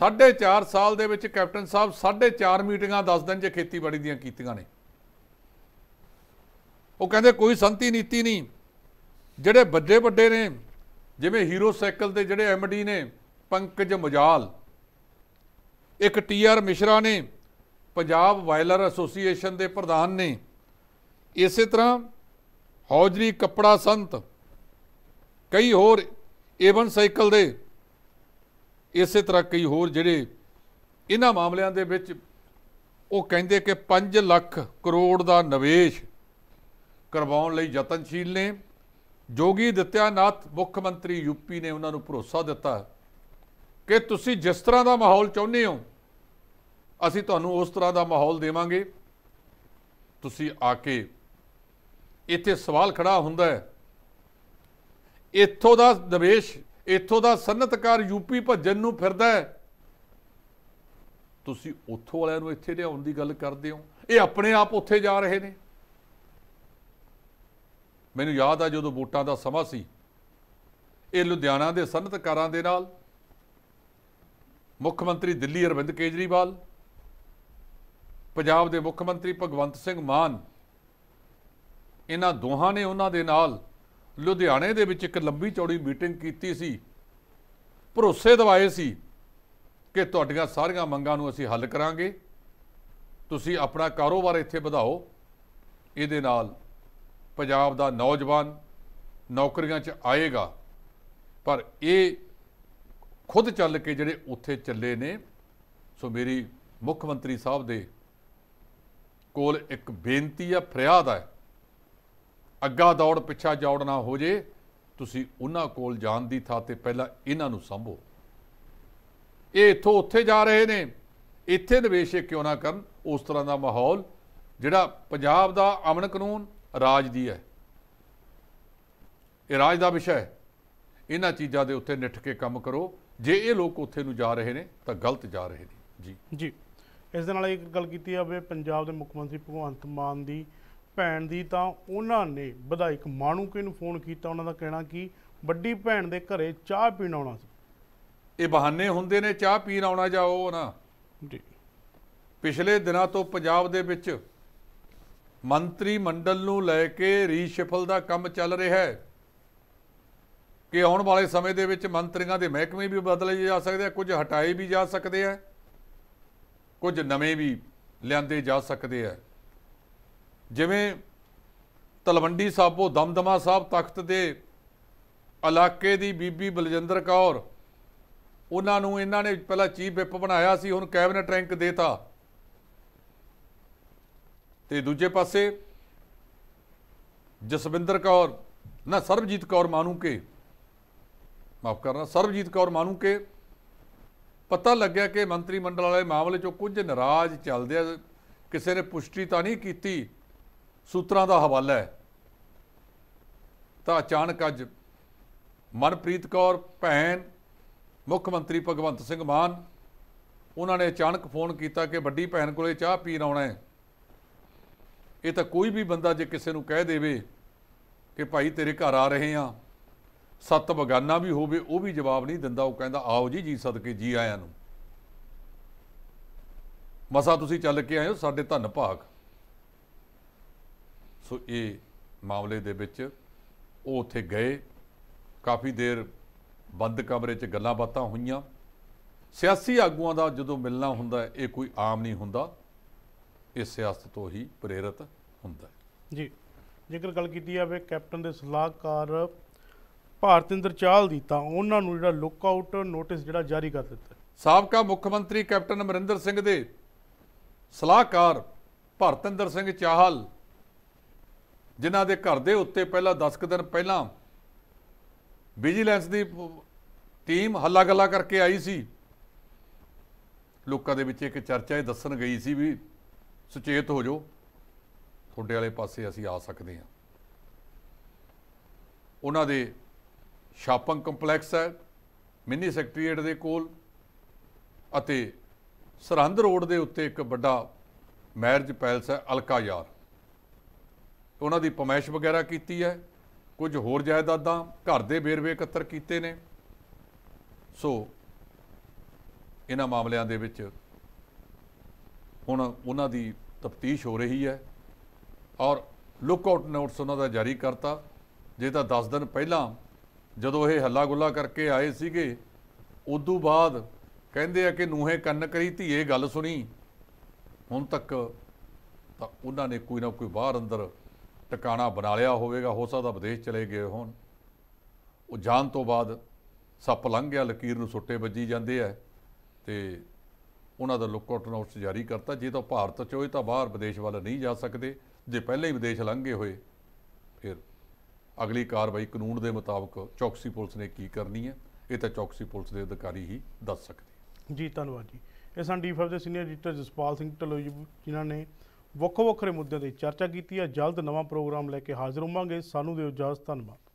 4.5 ਸਾਲ ਦੇ ਵਿੱਚ ਕੈਪਟਨ ਸਾਹਿਬ 4.5 ਮੀਟਿੰਗਾਂ 10 ਦਿਨ ਜੇ ਖੇਤੀਬਾੜੀ ਦੀਆਂ ਕੀਤੀਆਂ ਨੇ ਉਹ ਕਹਿੰਦੇ ਕੋਈ ਸੰਤੀ ਨੀਤੀ ਨਹੀਂ ਜਿਹੜੇ ਵੱਡੇ ਵੱਡੇ ਨੇ ਜਿਵੇਂ ਹੀਰੋ ਸਾਈਕਲ ਦੇ ਜਿਹੜੇ ਐਮਡੀ ਨੇ ਪੰਕਜ ਮਜਾਲ ਇੱਕ ਟੀਆਰ ਮਿਸ਼ਰਾ ਨੇ ਪੰਜਾਬ ਵਾਇਲਰ ਐਸੋਸੀਏਸ਼ਨ ਦੇ ਪ੍ਰਧਾਨ ਨੇ ਇਸੇ ਤਰ੍ਹਾਂ ਹੌਜਰੀ ਕੱਪੜਾ ਸੰਤ ਕਈ ਹੋਰ ਏਵਨ ਸਾਈਕਲ ਦੇ ਇਸੇ ਤਰ੍ਹਾਂ ਕਈ ਹੋਰ ਜਿਹੜੇ ਇਹਨਾਂ ਮਾਮਲਿਆਂ ਦੇ ਵਿੱਚ ਉਹ ਕਹਿੰਦੇ ਕਿ 5 ਲੱਖ ਕਰੋੜ ਦਾ ਨਿਵੇਸ਼ ਕਰਵਾਉਣ ਲਈ ਯਤਨਸ਼ੀਲ ਨੇ ਜੋਗੀ ਦਿੱਤਿਆਨਾਥ ਮੁੱਖ ਮੰਤਰੀ ਯੂਪੀ ਨੇ ਉਹਨਾਂ ਨੂੰ ਭਰੋਸਾ ਦਿੱਤਾ ਕਿ ਤੁਸੀਂ ਜਿਸ ਤਰ੍ਹਾਂ ਦਾ ਮਾਹੌਲ ਚਾਹੁੰਦੇ ਹੋ ਅਸੀਂ ਤੁਹਾਨੂੰ ਉਸ ਤਰ੍ਹਾਂ ਦਾ ਮਾਹੌਲ ਦੇਵਾਂਗੇ ਤੁਸੀਂ ਆ ਕੇ ਇੱਥੇ ਸਵਾਲ ਖੜਾ ਹੁੰਦਾ ਹੈ ਇੱਥੋਂ ਦਾ ਨਿਵੇਸ਼ ਇੱਥੋਂ ਦਾ ਸੰਨਤਕਾਰ ਯੂਪੀ ਭੱਜਣ ਨੂੰ ਫਿਰਦਾ ਹੈ ਤੁਸੀਂ ਉੱਥੋਂ ਵਾਲਿਆਂ ਨੂੰ ਇੱਥੇ ਲਿਆਉਣ ਦੀ ਗੱਲ ਕਰਦੇ ਹੋ ਇਹ ਆਪਣੇ ਆਪ ਉੱਥੇ ਜਾ ਰਹੇ ਨੇ ਮੈਨੂੰ ਯਾਦ ਆ ਜਦੋਂ ਵੋਟਾਂ ਦਾ ਸਮਾਂ ਸੀ ਇਹ ਲੁਧਿਆਣਾ ਦੇ ਸੰਨਤਕਾਰਾਂ ਦੇ ਨਾਲ ਮੁੱਖ ਮੰਤਰੀ ਦਿੱਲੀ ਅਰਵਿੰਦ ਕੇਜਰੀਵਾਲ ਪੰਜਾਬ ਦੇ ਮੁੱਖ ਮੰਤਰੀ ਭਗਵੰਤ ਸਿੰਘ ਮਾਨ ਇਹਨਾਂ ਦੋਹਾਂ ਨੇ ਉਹਨਾਂ ਦੇ ਨਾਲ ਲੁਧਿਆਣੇ ਦੇ ਵਿੱਚ ਇੱਕ ਲੰਬੀ ਚੌੜੀ ਮੀਟਿੰਗ ਕੀਤੀ ਸੀ ਭਰੋਸੇ ਦਿਵਾਏ ਸੀ ਕਿ ਤੁਹਾਡੀਆਂ ਸਾਰੀਆਂ ਮੰਗਾਂ ਨੂੰ ਅਸੀਂ ਹੱਲ ਕਰਾਂਗੇ ਤੁਸੀਂ ਆਪਣਾ ਕਾਰੋਬਾਰ ਇੱਥੇ ਵਧਾਓ ਇਹਦੇ ਨਾਲ ਪੰਜਾਬ ਦਾ ਨੌਜਵਾਨ ਨੌਕਰੀਆਂ 'ਚ ਆਏਗਾ ਪਰ ਇਹ ਖੁਦ ਚੱਲ ਕੇ ਜਿਹੜੇ ਉੱਥੇ ਚੱਲੇ ਨੇ ਸੋ ਮੇਰੀ ਮੁੱਖ ਮੰਤਰੀ ਸਾਹਿਬ ਦੇ ਕੋਲ ਇੱਕ ਬੇਨਤੀ ਆ ਫਰਿਆਦ ਆ ਅੱਗਾ ਦੌੜ ਪਿੱਛਾ ਜੌੜ ਨਾ ਹੋ ਜੇ ਤੁਸੀਂ ਉਹਨਾਂ ਕੋਲ ਜਾਣ ਦੀ ਥਾਂ ਤੇ ਪਹਿਲਾਂ ਇਹਨਾਂ ਨੂੰ ਸੰਭੋ ਇਹ ਇੱਥੋਂ ਉੱਥੇ ਜਾ ਰਹੇ ਨੇ ਇੱਥੇ ਨਿਵੇਸ਼ ਕਿਉਂ ਨਾ ਕਰਨ ਉਸ ਤਰ੍ਹਾਂ ਦਾ ਮਾਹੌਲ ਜਿਹੜਾ ਪੰਜਾਬ ਦਾ ਅਮਨ ਕਾਨੂੰਨ ਰਾਜ ਦੀ ਹੈ ਇਹ ਰਾਜ ਦਾ ਵਿਸ਼ਾ ਹੈ ਇਹਨਾਂ ਚੀਜ਼ਾਂ ਦੇ ਉੱਤੇ ਨਿੱਠ ਕੇ ਕੰਮ ਕਰੋ ਜੇ ਇਹ ਲੋਕ ਉੱਥੇ ਨੂੰ ਜਾ ਰਹੇ ਨੇ ਤਾਂ ਗਲਤ ਜਾ ਰਹੇ ਨੇ ਜੀ ਜੀ ਇਸ ਦੇ ਨਾਲ ਇੱਕ ਗੱਲ ਕੀਤੀ ਆ ਵੀ ਪੰਜਾਬ ਦੇ ਮੁੱਖ ਮੰਤਰੀ ਭਗਵੰਤ ਮਾਨ ਦੀ ਭੈਣ ਦੀ ਤਾਂ ਉਹਨਾਂ ਨੇ ਵਿਧਾਇਕ ਮਾਨੂਕੇ ਨੂੰ ਫੋਨ ਕੀਤਾ ਉਹਨਾਂ ਦਾ ਕਹਿਣਾ ਕਿ ਵੱਡੀ ਭੈਣ ਦੇ ਘਰੇ ਚਾਹ ਪੀਣ ਆਉਣਾ ਸੀ ਇਹ ਬਹਾਨੇ ਹੁੰਦੇ ਨੇ ਚਾਹ ਪੀਣ ਆਉਣਾ ਜਾਓ ਨਾ ਜੀ ਪਿਛਲੇ ਦਿਨਾਂ ਤੋਂ ਪੰਜਾਬ ਦੇ ਵਿੱਚ ਮੰਤਰੀ ਮੰਡਲ ਨੂੰ ਲੈ ਕੇ ਰੀਸ਼ਫਲ ਦਾ ਕੰਮ ਚੱਲ ਰਿਹਾ ਹੈ ਕਿ ਆਉਣ ਵਾਲੇ ਸਮੇਂ ਦੇ ਵਿੱਚ ਮੰਤਰੀਆਂ ਦੇ ਮਹਿਕਮੇ ਵੀ ਬਦਲੇ ਜਾ ਸਕਦੇ ਆ ਕੁਝ ਹਟਾਏ ਵੀ ਜਾ ਸਕਦੇ ਆ ਕੁਝ ਨਵੇਂ ਵੀ ਲਿਆਂਦੇ ਜਾ ਸਕਦੇ ਆ ਜਿਵੇਂ ਤਲਵੰਡੀ ਸਾਬੋ ਦਮਦਮਾ ਸਾਹਿਬ ਤਖਤ ਦੇ ਇਲਾਕੇ ਦੀ ਬੀਬੀ ਬਲਜਿੰਦਰ ਕੌਰ ਉਹਨਾਂ ਨੂੰ ਇਹਨਾਂ ਨੇ ਪਹਿਲਾਂ ਚੀਫ ਵਿਪ ਬਣਾਇਆ ਸੀ ਹੁਣ ਕੈਬਨਿਟ ਰੈਂਕ ਦੇਤਾ ਤੇ ਦੂਜੇ ਪਾਸੇ ਜਸਵਿੰਦਰ ਕੌਰ ਨਾ ਸਰਬਜੀਤ ਕੌਰ ਮਾਨੂ ਕੇ ਮਾਫ ਕਰਨਾ ਸਰਬਜੀਤ ਕੌਰ ਮਾਨੂ ਕੇ ਪਤਾ ਲੱਗਿਆ ਕਿ ਮੰਤਰੀ ਮੰਡਲ ਵਾਲੇ ਮਾਮਲੇ 'ਚੋਂ ਕੁਝ ਨਾਰਾਜ਼ ਚੱਲਦੇ ਆ ਕਿਸੇ ਨੇ ਪੁਸ਼ਟੀ ਤਾਂ ਨਹੀਂ ਕੀਤੀ ਸੂਤਰਾਂ ਦਾ ਹਵਾਲਾ ਹੈ ਤਾਂ ਅਚਾਨਕ ਅੱਜ ਮਨਪ੍ਰੀਤ ਕੌਰ ਭੈਣ ਮੁੱਖ ਮੰਤਰੀ ਭਗਵੰਤ ਸਿੰਘ ਮਾਨ ਉਹਨਾਂ ਨੇ ਅਚਾਨਕ ਫੋਨ ਕੀਤਾ ਕਿ ਵੱਡੀ ਭੈਣ ਕੋਲੇ ਚਾਹ ਪੀਣ ਆਉਣਾ ਹੈ ਇਹ ਤਾਂ ਕੋਈ ਵੀ ਬੰਦਾ ਜੇ ਕਿਸੇ ਨੂੰ ਕਹਿ ਦੇਵੇ ਕਿ ਭਾਈ ਤੇਰੇ ਘਰ ਆ ਰਹੇ ਆ ਸੱਤ ਬਗਾਨਾ ਵੀ ਹੋਵੇ ਉਹ ਵੀ ਜਵਾਬ ਨਹੀਂ ਦਿੰਦਾ ਉਹ ਕਹਿੰਦਾ ਆਓ ਜੀ ਜੀ ਸਦਕੇ ਜੀ ਆਇਆਂ ਨੂੰ ਮਸਾ ਤੁਸੀਂ ਚੱਲ ਕੇ ਆਇਓ ਸਾਡੇ ਧੰਨ ਭਾਗ ਸੋ ਇਹ ਮਾਮਲੇ ਦੇ ਵਿੱਚ ਉਹ ਉੱਥੇ ਗਏ ਕਾਫੀ ਦੇਰ ਬੰਦ ਕਮਰੇ 'ਚ ਗੱਲਾਂ ਬਾਤਾਂ ਹੋਈਆਂ ਸਿਆਸੀ ਆਗੂਆਂ ਦਾ ਜਦੋਂ ਮਿਲਣਾ ਹੁੰਦਾ ਇਹ ਕੋਈ ਆਮ ਨਹੀਂ ਹੁੰਦਾ ਇਹ ਸਿਆਸਤ ਤੋਂ ਹੀ ਪ੍ਰੇਰਿਤ ਹੁੰਦਾ ਹੈ ਜੀ ਜੇਕਰ ਗੱਲ ਕੀਤੀ ਜਾਵੇ ਕੈਪਟਨ ਦੇ ਸਲਾਹਕਾਰ ਭਾਰਤਿੰਦਰ ਚਾਲ ਦੀ ਤਾਂ ਉਹਨਾਂ ਨੂੰ ਜਿਹੜਾ ਲੁੱਕਆਊਟ ਨੋਟਿਸ ਜਿਹੜਾ ਜਾਰੀ ਕਰ ਦਿੱਤਾ ਸਾਬਕਾ ਮੁੱਖ ਮੰਤਰੀ ਕੈਪਟਨ ਅਮਰਿੰਦਰ ਸਿੰਘ ਦੇ ਸਲਾਹਕਾਰ ਭਾਰਤਿੰਦਰ ਸਿੰਘ ਚਾਹਲ ਜਿਨ੍ਹਾਂ ਦੇ ਘਰ ਦੇ ਉੱਤੇ ਪਹਿਲਾਂ 10 ਕੁ ਦਿਨ ਪਹਿਲਾਂ ਵਿਜੀਲੈਂਸ ਦੀ ਟੀਮ ਹੱਲਾ ਗੱਲਾ ਕਰਕੇ ਆਈ ਸੀ ਲੋਕਾਂ ਦੇ ਵਿੱਚ ਇੱਕ ਚਰਚਾ ਇਹ ਦੱਸਣ ਗਈ ਸੀ ਵੀ ਸੁਚੇਤ ਹੋ ਜਾਓ ਤੁਹਾਡੇ ਵਾਲੇ ਪਾਸੇ ਅਸੀਂ ਆ ਸਕਦੇ ਹਾਂ ਉਹਨਾਂ ਦੇ ਸ਼ਾਪਿੰਗ ਕੰਪਲੈਕਸ ਹੈ ਮਿੰਨੀ ਸੈਕਟਰੀਏਟ ਦੇ ਕੋਲ ਅਤੇ ਸਰਹੰਦ ਰੋਡ ਦੇ ਉੱਤੇ ਇੱਕ ਵੱਡਾ ਮੈਰਿਜ ਪੈਲਸ ਹੈ ਅਲਕਾ ਯਾਰ ਉਹਨਾਂ ਦੀ ਪਮੈਸ਼ ਵਗੈਰਾ ਕੀਤੀ ਹੈ ਕੁਝ ਹੋਰ ਜਾਇਦਾਦਾਂ ਘਰ ਦੇ ਵੇਰਵੇ ਇਕੱਤਰ ਕੀਤੇ ਨੇ ਸੋ ਇਹਨਾਂ ਮਾਮਲਿਆਂ ਦੇ ਵਿੱਚ ਹੁਣ ਉਹਨਾਂ ਦੀ ਤਫਤੀਸ਼ ਹੋ ਰਹੀ ਹੈ ਔਰ ਲੁੱਕਆਊਟ ਨੋਟਸ ਉਹਨਾਂ ਦਾ ਜਾਰੀ ਕਰਤਾ ਜੇ ਤਾਂ 10 ਦਿਨ ਪਹਿਲਾਂ ਜਦੋਂ ਇਹ ਹੱਲਾ ਗੁੱਲਾ ਕਰਕੇ ਆਏ ਸੀਗੇ ਉਦੋਂ ਬਾਅਦ ਕਹਿੰਦੇ ਆ ਕਿ ਨੂਹੇ ਕੰਨ ਕਰੀ ਧੀਏ ਗੱਲ ਸੁਣੀ ਹੁਣ ਤੱਕ ਤਾਂ ਉਹਨਾਂ ਨੇ ਕੋਈ ਨਾ ਕੋਈ ਬਾਹਰ ਅੰਦਰ ਟਿਕਾਣਾ ਬਣਾ ਲਿਆ ਹੋਵੇਗਾ ਹੋ ਸਕਦਾ ਵਿਦੇਸ਼ ਚਲੇ ਗਏ ਹੋਣ ਉਹ ਜਾਣ ਤੋਂ ਬਾਅਦ ਸੱਪ ਲੰਘ ਗਿਆ ਲਕੀਰ ਨੂੰ ਸੁੱਟੇ ਵੱਜੀ ਜਾਂਦੇ ਆ ਤੇ ਉਹਨਾਂ ਦਾ ਲੁੱਕਆਊਟ ਨੋਟਿਸ ਜਾਰੀ ਕਰਤਾ ਜੇ ਤਾਂ ਭਾਰਤ ਚੋਂ ਇਹ ਤਾਂ ਬਾਹਰ ਵਿਦੇਸ਼ ਵੱਲ ਨਹੀਂ ਜਾ ਸਕਦੇ ਜੇ ਪਹਿਲੇ ਹੀ ਵਿਦੇਸ਼ ਲੰਘ ਗਏ ਹੋਏ ਫਿਰ ਅਗਲੀ ਕਾਰਵਾਈ ਕਾਨੂੰਨ ਦੇ ਮੁਤਾਬਕ ਚੌਕਸੀ ਪੁਲਿਸ ਨੇ ਕੀ ਕਰਨੀ ਹੈ ਇਹ ਤਾਂ ਚੌਕਸੀ ਪੁਲਿਸ ਦੇ ਅਧਿਕਾਰੀ ਹੀ ਦੱਸ ਸਕਦੇ ਜੀ ਧੰਨਵਾਦ ਜੀ ਇਹ ਸਨ ਡੀ5 ਦੇ ਸੀਨੀਅਰ ਐਡੀਟਰ ਜਸਪਾਲ ਸਿੰਘ ਢਲੋਈ ਜਿਨ੍ਹਾਂ ਨੇ ਵੱਖ ਵੱਖਰੇ ਮੁੱਦਿਆਂ ਤੇ ਚਰਚਾ ਕੀਤੀ ਹੈ ਜਲਦ ਨਵਾਂ ਪ੍ਰੋਗਰਾਮ ਲੈ ਕੇ ਹਾਜ਼ਰ ਹੋਵਾਂਗੇ ਸਾਨੂੰ ਦਿਓ ਇਜਾਜ਼ਤ ਧੰਨਵਾਦ